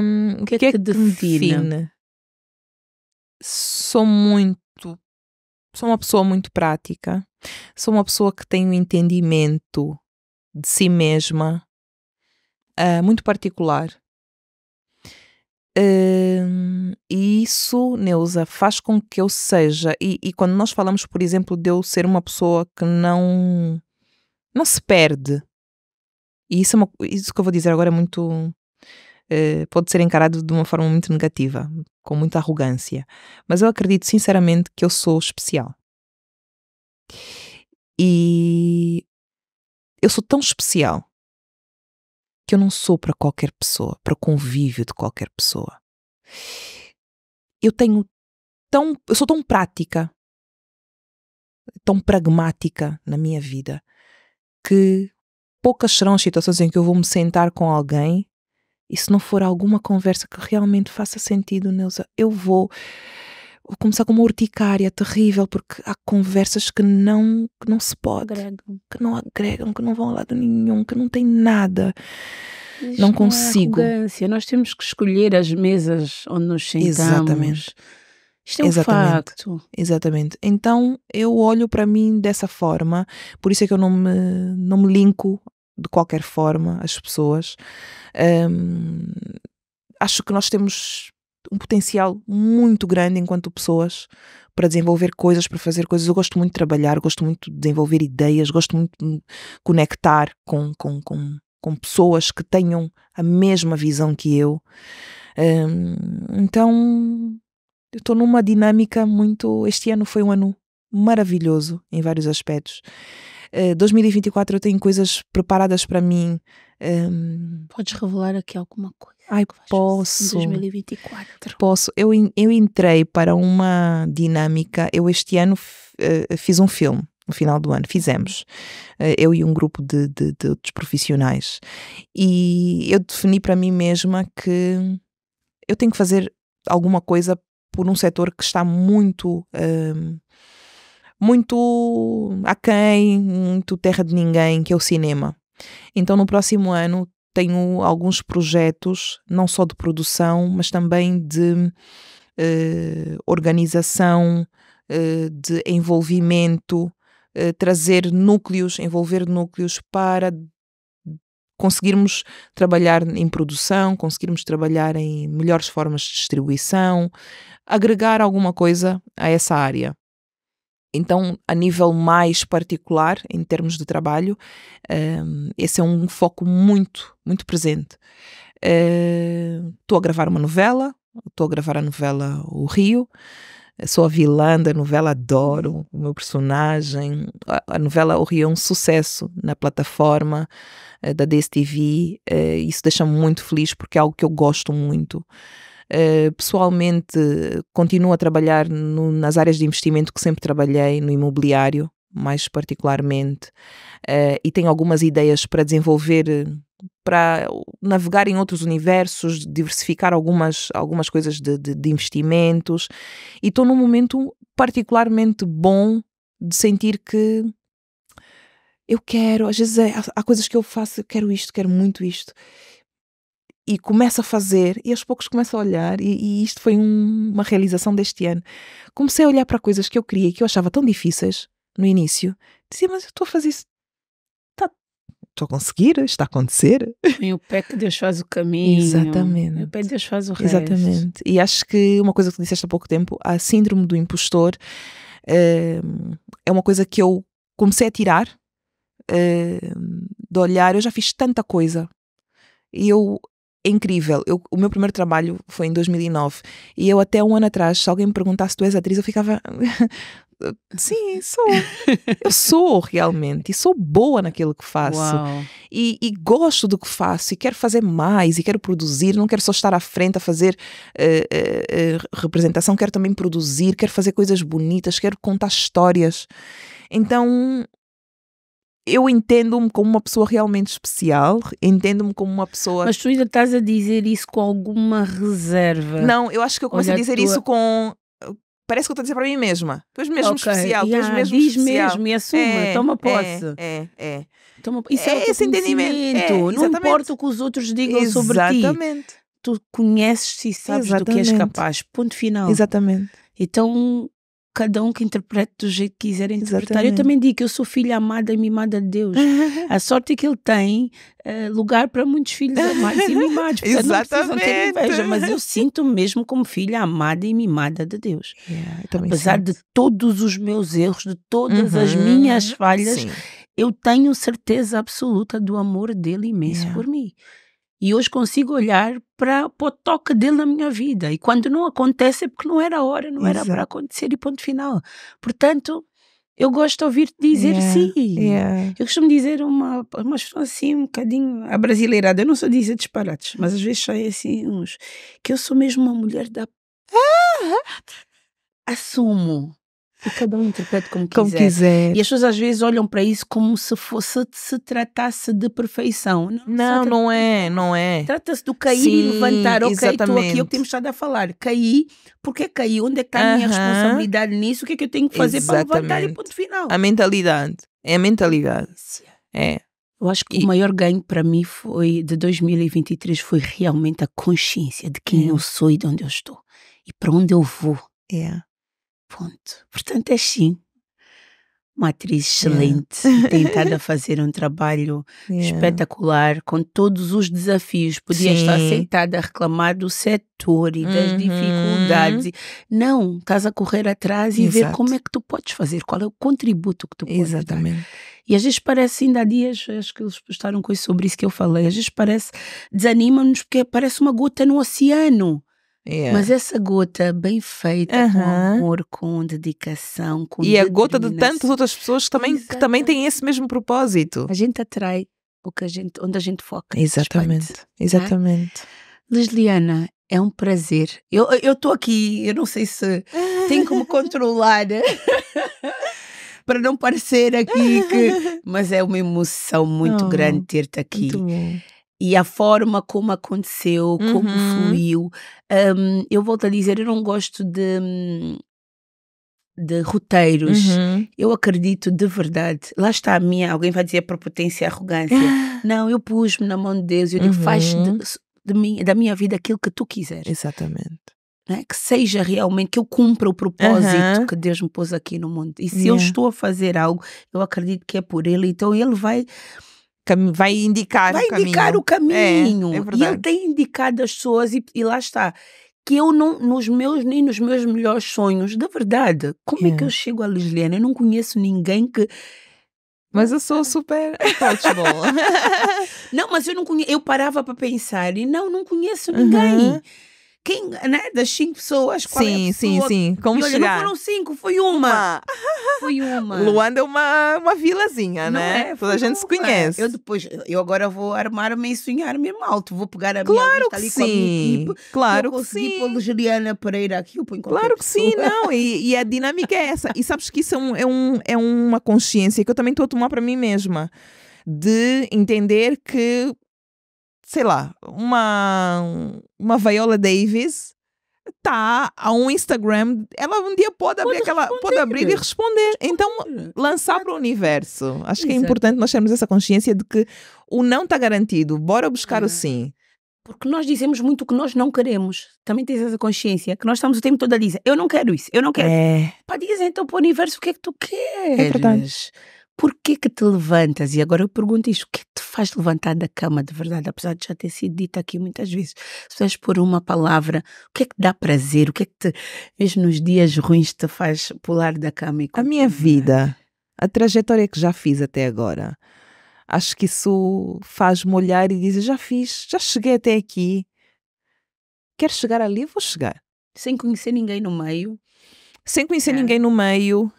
um, o que, é que é que, te define? define? Sou muito. Sou uma pessoa muito prática. Sou uma pessoa que tem um entendimento de si mesma uh, muito particular. Uh, e isso, Neuza, faz com que eu seja. E, e quando nós falamos, por exemplo, de eu ser uma pessoa que não, não se perde, e isso, é uma, isso que eu vou dizer agora é muito. Uh, pode ser encarado de uma forma muito negativa, com muita arrogância. Mas eu acredito sinceramente que eu sou especial. E eu sou tão especial que eu não sou para qualquer pessoa, para convívio de qualquer pessoa. Eu tenho tão, eu sou tão prática, tão pragmática na minha vida que poucas serão as situações em que eu vou me sentar com alguém e se não for alguma conversa que realmente faça sentido, Neuza, eu vou ou começar com uma urticária terrível, porque há conversas que não, que não se pode, agregam. que não agregam, que não vão a lado nenhum, que não tem nada. não é consigo. É Nós temos que escolher as mesas onde nos sentamos. Exatamente. Isto é um Exatamente. facto. Exatamente. Então eu olho para mim dessa forma, por isso é que eu não me, não me linko de qualquer forma às pessoas. Um, acho que nós temos um potencial muito grande enquanto pessoas para desenvolver coisas, para fazer coisas. Eu gosto muito de trabalhar, gosto muito de desenvolver ideias, gosto muito de conectar com, com, com, com pessoas que tenham a mesma visão que eu. Hum, então, eu estou numa dinâmica muito. Este ano foi um ano maravilhoso em vários aspectos. Uh, eh, 2024 eu tenho coisas preparadas para mim. Um... Podes revelar aqui alguma coisa? Ai, posso. 2024. Posso. Eu, eu entrei para uma dinâmica. Eu este ano eh, fiz um filme no final do ano. Fizemos, eh, eu e um grupo de, de, de, outros profissionais. E eu defini para mim mesma que eu tenho que fazer alguma coisa por um setor que está muito. Um, ehm, muito aquém, muito terra de ninguém, que é o cinema. Então, no próximo ano, tenho alguns projetos, não só de produção, mas também de eh, organização, eh, de envolvimento, eh, trazer núcleos, envolver núcleos para conseguirmos trabalhar em produção, conseguirmos trabalhar em melhores formas de distribuição, agregar alguma coisa a essa área. Então, a nível mais particular, em termos de trabalho, um, esse é um foco muito, muito presente. Hum, estou uh, a gravar uma novela, estou a gravar a novela O Rio, sou a vilã da novela, adoro o meu personagem. A, a novela O Rio é um sucesso na plataforma uh, da DSTV, uh, eh, isso deixa-me muito feliz porque é algo que eu gosto muito. Eh, pessoalmente, continuo a trabalhar no, nas áreas de investimento que sempre trabalhei, no imobiliário, mais particularmente, uh, e tenho algumas ideias para desenvolver, para navegar em outros universos, diversificar algumas, algumas coisas de, de, de investimentos, e estou num momento particularmente bom de sentir que eu quero, às vezes é, há, coisas que eu faço, eu quero isto, quero muito isto, e começo a fazer, e aos poucos começo a olhar, e, e isto foi um, uma realização deste ano. Comecei a olhar para coisas que eu queria que eu achava tão difíceis no início, dizia, mas eu estou a fazer isso. Tá, estou a conseguir, está a acontecer. E o pé que Deus faz o caminho. Exatamente. E o pé que Deus faz o resto. Exatamente. E acho que uma coisa que tu disseste há pouco tempo, a síndrome do impostor, uh, é uma coisa que eu comecei a tirar uh, de olhar. Eu já fiz tanta coisa. E eu é incrível. Eu, o meu primeiro trabalho foi em 2009 e eu até um ano atrás, se alguém me perguntasse tu és atriz, eu ficava sim, sou. Eu sou realmente e sou boa naquilo que faço. E, e, gosto do que faço e quero fazer mais e quero produzir. Não quero só estar à frente a fazer uh, uh, uh, representação, quero também produzir, quero fazer coisas bonitas, quero contar histórias. Então eu entendo-me como uma pessoa realmente especial, entendo-me como uma pessoa. Mas tu ainda estás a dizer isso com alguma reserva. Não, eu acho que eu comecei a dizer tua... isso com. Parece que eu estou a dizer para mim mesma. Tu és mesmo okay. especial, yeah, tu és mesmo diz especial. mesmo e assuma, é, toma é, posse. É, é. é. Toma... Isso é, é esse entendimento. É, Não importa o que os outros digam exatamente. sobre ti. Exatamente. Tu conheces-te e sabes exatamente. do que és capaz. Ponto final. Exatamente. Então cada um que interprete do jeito que quiser interpretar. Exatamente. Eu também digo que eu sou filha amada e mimada de Deus. a sorte é que ele tem uh, lugar para muitos filhos amados e mimados. Exatamente. Não ter inveja, mas eu sinto mesmo como filha amada e mimada de Deus. Yeah, Apesar sinto. de todos os meus erros, de todas uhum. as minhas falhas, Sim. eu tenho certeza absoluta do amor dele imenso yeah. por mim. E hoje consigo olhar para, para o toque dele na minha vida. E quando não acontece é porque não era a hora, não Exato. era para acontecer e ponto final. Portanto, eu gosto de ouvir-te dizer yeah, sim. Yeah. Eu costumo dizer uma, uma assim um bocadinho brasileirada Eu não sou dizer disparates, mas às vezes saem assim uns. Que eu sou mesmo uma mulher da. Ah! Assumo cada um interpreta como, como quiser. quiser. E as pessoas às vezes olham para isso como se fosse se tratasse de perfeição. Não, não, não é, não é. Trata-se do cair Sim, e levantar. Ok, estou aqui, é o que temos estado a falar. Caí, porque caí? Onde é que está a minha uh -huh. responsabilidade nisso? O que é que eu tenho que fazer Exatamente. para levantar e ponto final? A mentalidade. É a mentalidade. É. Eu acho que e... o maior ganho para mim foi de 2023 foi realmente a consciência de quem é. eu sou e de onde eu estou e para onde eu vou. É. Ponto. Portanto, é sim. Uma atriz é. excelente, yeah. tentada a fazer um trabalho yeah. É. espetacular, com todos os desafios. Podia sim. estar sentada a reclamar do setor e das uhum. dificuldades. Não, estás a correr atrás e Exato. ver como é que tu podes fazer, qual é o contributo que tu podes Exatamente. dar. E às vezes parece, ainda há dias, acho que eles postaram coisa sobre isso que eu falei, às vezes parece, desanima-nos porque parece uma gota no oceano. Yeah. É. Mas essa gota bem feita, uh -huh. com amor, com dedicação, com E a gota de tantas outras pessoas que também, que também têm esse mesmo propósito. A gente atrai o que a gente, onde a gente foca. Exatamente. Respeito, Exatamente. É? é um prazer. Eu estou aqui, eu não sei se tenho como controlar. Né? para não parecer aqui que. Mas é uma emoção muito oh, grande ter-te aqui. Muito bom e a forma como aconteceu, uhum. como fluiu. Um, eu volto a dizer, eu não gosto de, de roteiros. Uhum. Eu acredito de verdade. Lá está a minha, alguém vai dizer prepotência e arrogância. não, eu pus-me na mão de Deus, eu digo, uhum. faz de, uhum. de mim, da minha vida aquilo que tu quiseres. Exatamente. né que seja realmente, que eu cumpra o propósito uhum. que Deus me pôs aqui no mundo. E se yeah. eu estou a fazer algo, eu acredito que é por Ele, então Ele vai vai indicar vai o caminho. Vai indicar o caminho. É, é e eu tenho indicado as pessoas e, e, lá está. Que eu não, nos meus, nem nos meus melhores sonhos, da verdade, como é, é que eu é. chego a Lisliana? Eu não conheço ninguém que. Mas eu sou super é não, mas eu não conheço. Eu parava para pensar e não, não conheço ninguém. Uhum quem, né? Das cinco pessoas, qual sim, é Sim, sim, Como olha, chegar? Não foram cinco, foi uma. uma. foi uma. Luanda é uma, uma vilazinha, não né? É? Toda a gente uma. se conhece. Eu depois, eu agora vou armar-me e sonhar mesmo alto. Vou pegar a claro minha lista ali sim. com a minha equipe. Claro que sim. Claro conseguir sim. Juliana Pereira aqui, eu ponho Claro que pessoa. sim, não. E, e, a dinâmica é essa. E sabes que isso é, um, é, um, é uma consciência que eu também estou a tomar para mim mesma. De entender que sei lá, uma, uma Viola Davis tá a um Instagram, ela um dia pode abrir pode aquela, pode abrir e responder. Então, lançar para o universo. Acho que é importante nós termos essa consciência de que o não está garantido, bora buscar é. o sim. Porque nós dizemos muito o que nós não queremos. Também tens essa consciência que nós estamos o tempo todo a dizer: eu não quero isso, eu não quero. É. Pá, diz então para o universo o que é que tu queres. É verdade porquê que te levantas? E agora eu pergunto isto, o é que te faz levantar da cama de verdade, apesar de já ter sido dito aqui muitas vezes? Se fores por uma palavra, o que é que dá prazer? O que é que te, mesmo nos dias ruins, te faz pular da cama? E... A minha vida, a trajetória que já fiz até agora, acho que isso faz-me olhar e dizer, já fiz, já cheguei até aqui, quero chegar ali, vou chegar. Sem conhecer ninguém no meio. Sem conhecer é. ninguém no meio,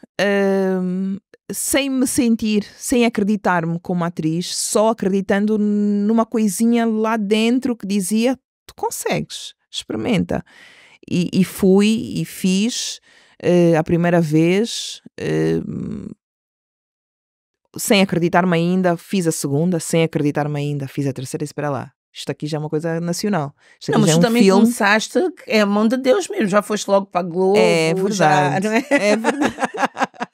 hum, sem me sentir, sem acreditar-me como atriz, só acreditando numa coisinha lá dentro que dizia: tu consegues, experimenta. E, e fui e fiz uh, a primeira vez, uh, sem acreditar-me ainda, fiz a segunda, sem acreditar-me ainda, fiz a terceira e espera lá. Isto aqui já é uma coisa nacional. Isto não, mas é tu um também filme. começaste, é a mão de Deus mesmo, já foste logo para a Globo. É verdade. Já, é? é verdade.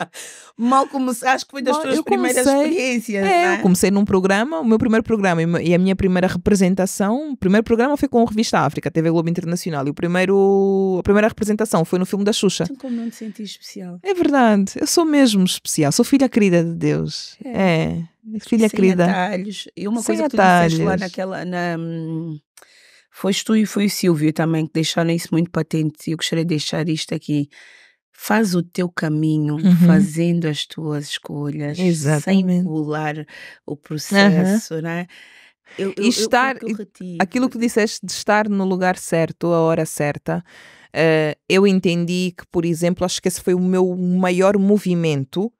Mal comecei, acho que foi das Mal, tuas primeiras comecei, experiências. É, né? eu é? comecei num programa, o meu primeiro programa e a minha primeira representação, o primeiro programa foi com a revista África, TV Globo Internacional, e o primeiro, a primeira representação foi no filme da Xuxa. Então, como não te senti especial? É verdade, eu sou mesmo especial, sou filha querida de Deus. É. é. Filha Sem querida. Atalhos. E uma Sem coisa que tu atalhos. lá naquela. Na, hum, foste tu e foi o Silvio também que deixaram isso muito patente e eu gostaria de deixar isto aqui faz o teu caminho, uhum. fazendo as tuas escolhas, Exatamente. sem pular o processo, uhum. né? Eu, eu, e estar, eu, aquilo que disseste de estar no lugar certo, a hora certa, uh, eu entendi que, por exemplo, acho que esse foi o meu maior movimento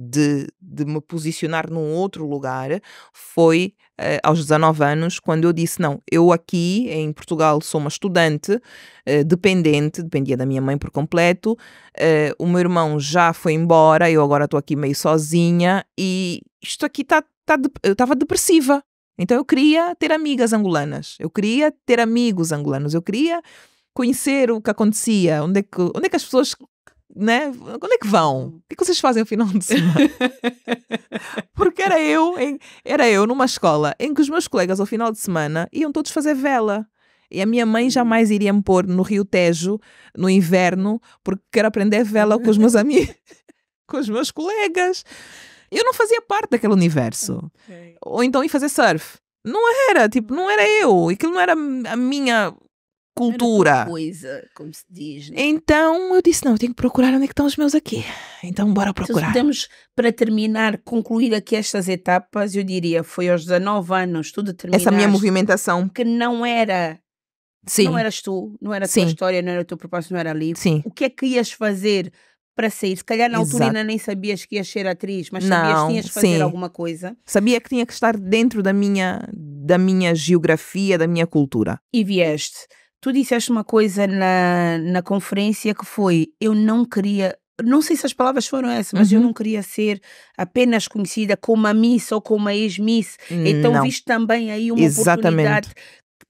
de, de me posicionar num outro lugar foi uh, aos 19 anos, quando eu disse: Não, eu aqui em Portugal sou uma estudante, uh, dependente, dependia da minha mãe por completo, uh, o meu irmão já foi embora, eu agora estou aqui meio sozinha e isto aqui está. Tá de, eu estava depressiva, então eu queria ter amigas angolanas, eu queria ter amigos angolanos, eu queria conhecer o que acontecia, onde é que, onde é que as pessoas né? Quando é que vão? O é que vocês fazem no final de semana? Porque era eu, em, era eu numa escola em que os meus colegas ao final de semana iam todos fazer vela. E a minha mãe jamais iria me pôr no Rio Tejo no inverno porque quero aprender vela com os meus amigos, com os meus colegas. Eu não fazia parte daquele universo. Okay. Ou então ir fazer surf. Não era, tipo, não era eu. Aquilo não era a minha cultura. coisa, como se diz. Né? Então eu disse: não, eu tenho que procurar onde é que estão os meus aqui. Então bora então, procurar. Então, podemos, para terminar, concluir aqui estas etapas, eu diria: foi aos 19 anos, tu determinaste. Essa minha movimentação. Que não era. Sim. Não eras tu, não era a tua Sim. história, não era o teu propósito, não era ali. Sim. O que é que ias fazer para sair. Se calhar na altura ainda nem sabias que ias ser atriz, mas sabias que tinhas que fazer sim. alguma coisa. Sabia que tinha que estar dentro da minha, da minha geografia, da minha cultura. E vieste. Tu disseste uma coisa na, na conferência que foi: eu não queria não sei se as palavras foram essas, mas uhum. eu não queria ser apenas conhecida como a Miss ou como a ex-Miss. Então não. viste também aí uma Exatamente. oportunidade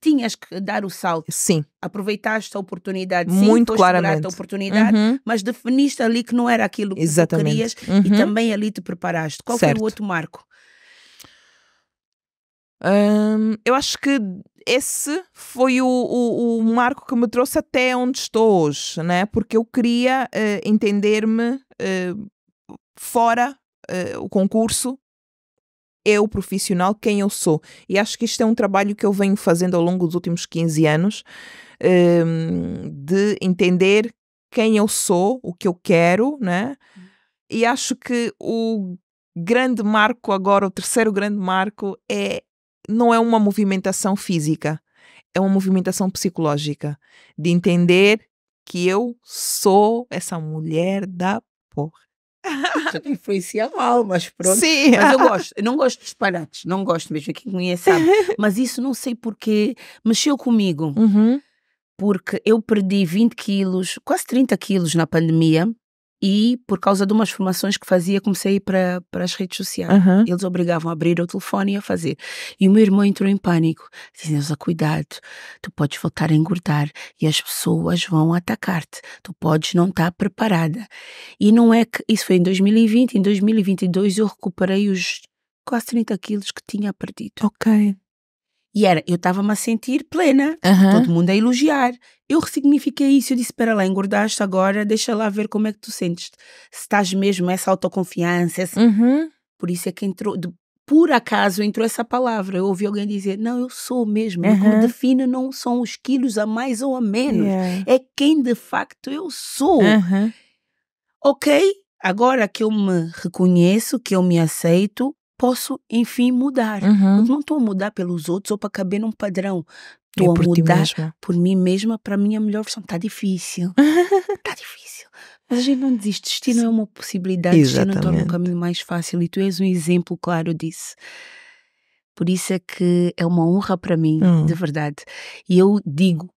tinhas que dar o salto. Sim. Aproveitaste a oportunidade, sim, muito claramente. a oportunidade, uhum. mas definiste ali que não era aquilo que Exatamente. querias uhum. e também ali te preparaste. Qual certo. foi o outro marco? Hum, eu acho que esse foi o, o, o, marco que me trouxe até onde estou hoje, né? porque eu queria uh, entender-me uh, fora uh, o concurso, eu, profissional, quem eu sou. E acho que isto é um trabalho que eu venho fazendo ao longo dos últimos 15 anos, ehm, de entender quem eu sou, o que eu quero, né? E acho que o grande marco agora, o terceiro grande marco, é não é uma movimentação física, é uma movimentação psicológica de entender que eu sou essa mulher da porra. Já influencia mal, mas pronto. Sim. Mas eu gosto. Eu não gosto de disparates, não gosto mesmo. Quem conhece sabe. Mas isso não sei porque mexeu comigo. Uhum. Porque eu perdi 20 quilos, quase 30 quilos na pandemia. E por causa de umas formações que fazia, comecei a ir para, para as redes sociais. Uhum. Eles obrigavam a abrir o telefone e a fazer. E o meu irmão entrou em pânico. Dizem-nos: cuidado, tu podes voltar a engordar e as pessoas vão atacar-te. Tu podes não estar preparada. E não é que. Isso foi em 2020. Em 2022 eu recuperei os quase 30 quilos que tinha perdido. Ok. E era, eu estava-me a sentir plena, uhum. todo mundo a elogiar. Eu ressignifiquei isso, eu disse, espera lá, engordaste agora, deixa lá ver como é que tu sentes. Se estás mesmo essa autoconfiança. Essa... Uhum. Por isso é que entrou, de, por acaso entrou essa palavra. Eu ouvi alguém dizer, não, eu sou mesmo. Uhum. O defino não são os quilos a mais ou a menos. Yeah. É quem de facto eu sou. Uhum. Ok? Agora que eu me reconheço, que eu me aceito, posso, enfim, mudar. Uhum. não estou a mudar pelos outros ou para caber num padrão. Estou é a mudar por mim mesma para a minha melhor versão. Está difícil. Está difícil. Mas a gente não desiste. Destino é uma possibilidade. Exatamente. Destino torna o caminho mais fácil. E tu és um exemplo claro disso. Por isso é que é uma honra para mim, hum. de verdade. E eu digo,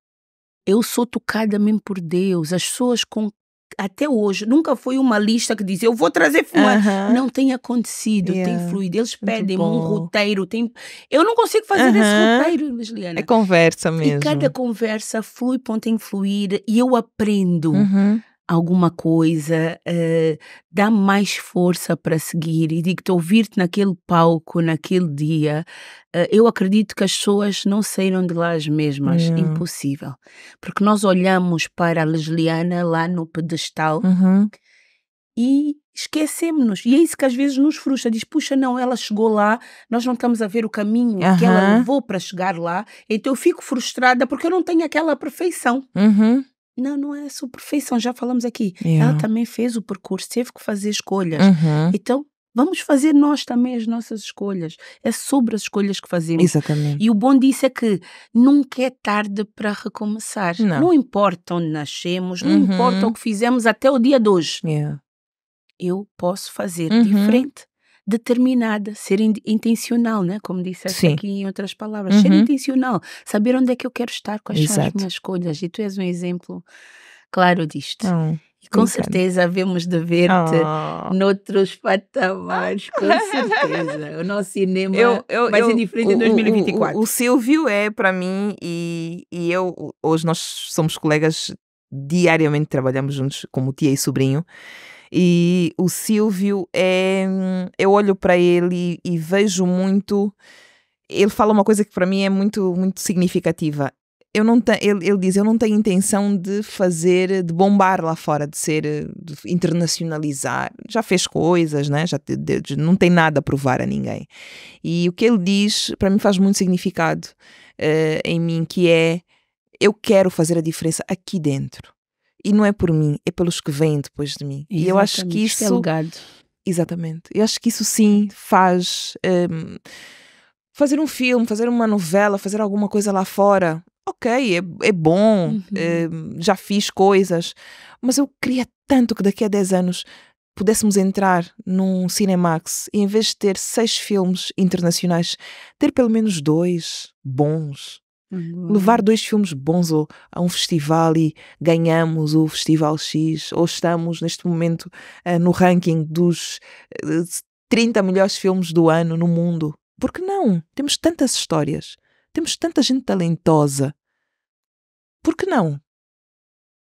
eu sou tocada mesmo por Deus. As pessoas com até hoje nunca foi uma lista que dizia eu vou trazer fumante. Uh -huh. Não tem acontecido, yeah. tem fluído. Eles pedem um roteiro. Tem... Eu não consigo fazer uh -huh. esse roteiro, mas Liana. É conversa mesmo. E cada conversa flui, ponto em fluir. E eu aprendo. Uh uhum. -huh alguma coisa, uh, dá mais força para seguir e digo-te, ouvir-te naquele palco, naquele dia, uh, eu acredito que as pessoas não saíram de lá as mesmas, yeah. impossível. Porque nós olhamos para a Lesliana lá no pedestal uhum. e esquecemos-nos. E é isso que às vezes nos frustra. Diz, puxa, não, ela chegou lá, nós não estamos a ver o caminho uhum. que ela levou para chegar lá, então eu fico frustrada porque eu não tenho aquela perfeição. Uhum. Não, não é a sua perfeição, já falamos aqui. Yeah. Ela também fez o percurso, teve que fazer escolhas. Uhum. Então, vamos fazer nós também as nossas escolhas. É sobre as escolhas que fazemos. Exatamente. E o bom disso é que nunca é tarde para recomeçar. Não, não importa onde nascemos, não uhum. importa o que fizemos até o dia de hoje. Yeah. Eu posso fazer uhum. diferente determinada, ser in, intencional, né? como disseste aqui em outras palavras, uhum. ser intencional, saber onde é que eu quero estar, quais Exato. são as minhas escolhas. E tu és um exemplo claro disto. Hum. E com certeza havemos de ver-te oh. noutros patamares, com certeza. o nosso cinema eu, eu, mais eu, indiferente em 2024. O, o, o Silvio é para mim e, e eu, hoje nós somos colegas diariamente, trabalhamos juntos como tia e sobrinho. E o Silvio é. Eu olho para ele e, e vejo muito. Ele fala uma coisa que para mim é muito, muito significativa eu não te, ele, ele, diz, eu não tenho intenção de fazer, de bombar lá fora, de ser, de internacionalizar. Já fez coisas, né? Já de, não tem nada a provar a ninguém. E o que ele diz, para mim, faz muito significado uh, em mim, que é, eu quero fazer a diferença aqui dentro. E não é por mim, é pelos que vêm depois de mim. Exatamente. E eu acho que é isso. isso é legado. Exatamente. Eu acho que isso sim faz. Um, fazer um filme, fazer uma novela, fazer alguma coisa lá fora. Ok, é, é bom, uhum. é, já fiz coisas, mas eu queria tanto que daqui a 10 anos pudéssemos entrar num Cinemax e em vez de ter seis filmes internacionais, ter pelo menos dois bons Uhum. Levar dois filmes bons a um festival e ganhamos o Festival X, ou estamos neste momento uh, no ranking dos uh, eh, 30 melhores filmes do ano no mundo. Por que não? Temos tantas histórias, temos tanta gente talentosa. Por que não?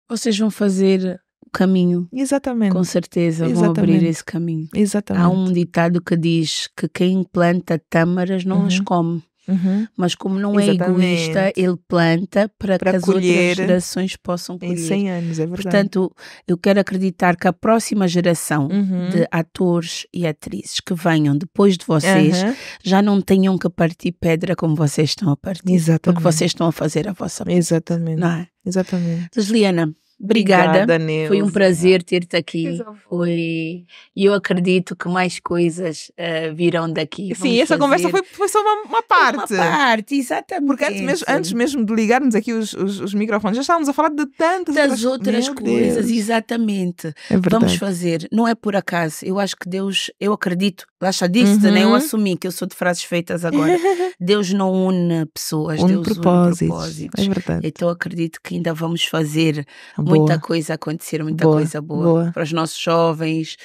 Vocês vão fazer o caminho. Exatamente. Com certeza Exatamente. vão abrir esse caminho. Exatamente. Há um ditado que diz que quem planta tâmaras não uhum. as come. Uhum. Mas como não Exatamente. é egoísta, ele planta para, para que as outras gerações possam colher. Em 100 anos, é verdade. Portanto, eu quero acreditar que a próxima geração uhum. de atores e atrizes que venham depois de vocês uhum. já não tenham que partir pedra como vocês estão a partir. Exatamente. Porque vocês estão a fazer a vossa parte. Exatamente. Não é? Exatamente. Liliana, Obrigada. Obrigada Foi um prazer ter-te aqui. Foi... E eu acredito que mais coisas uh, virão daqui. Sim, essa fazer... conversa foi, foi só uma, uma, parte. Uma parte, exatamente. Porque antes mesmo, antes mesmo de ligarmos aqui os, os, os, microfones, já estávamos a falar de tantas das outras, outras coisas. Deus. Exatamente. É Vamos fazer. Não é por acaso. Eu acho que Deus, eu acredito, lá está disto, né? uhum. Eu assumi que eu sou de frases feitas agora. Deus não une pessoas, une Deus propósitos. une propósitos. É verdade. Então acredito que ainda vamos fazer muita coisa acontecer, muita boa. coisa boa, boa, para os nossos jovens,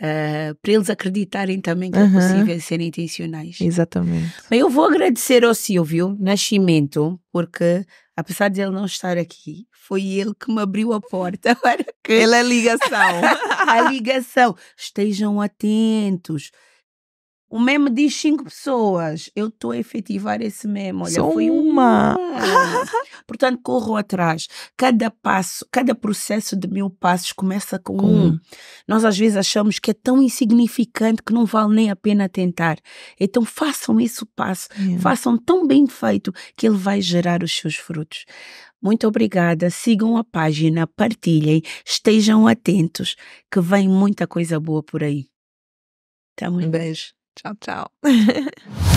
uh, para eles acreditarem também que é possível serem intencionais. Exatamente. Mas eu vou agradecer ao Silvio Nascimento, porque apesar de ele não estar aqui, foi ele que me abriu a porta para que. é ligação. a ligação. Estejam atentos o meme diz cinco pessoas. Eu estou a efetivar esse meme. Olha, Só fui uma. uma. Portanto, corro atrás. Cada passo, cada processo de mil passos começa com um. um. Nós às vezes achamos que é tão insignificante que não vale nem a pena tentar. Então façam esse passo, é. façam tão bem feito que ele vai gerar os seus frutos. Muito obrigada. Sigam a página, partilhem, estejam atentos, que vem muita coisa boa por aí. Tamo Um beijo. Ciao, ciao.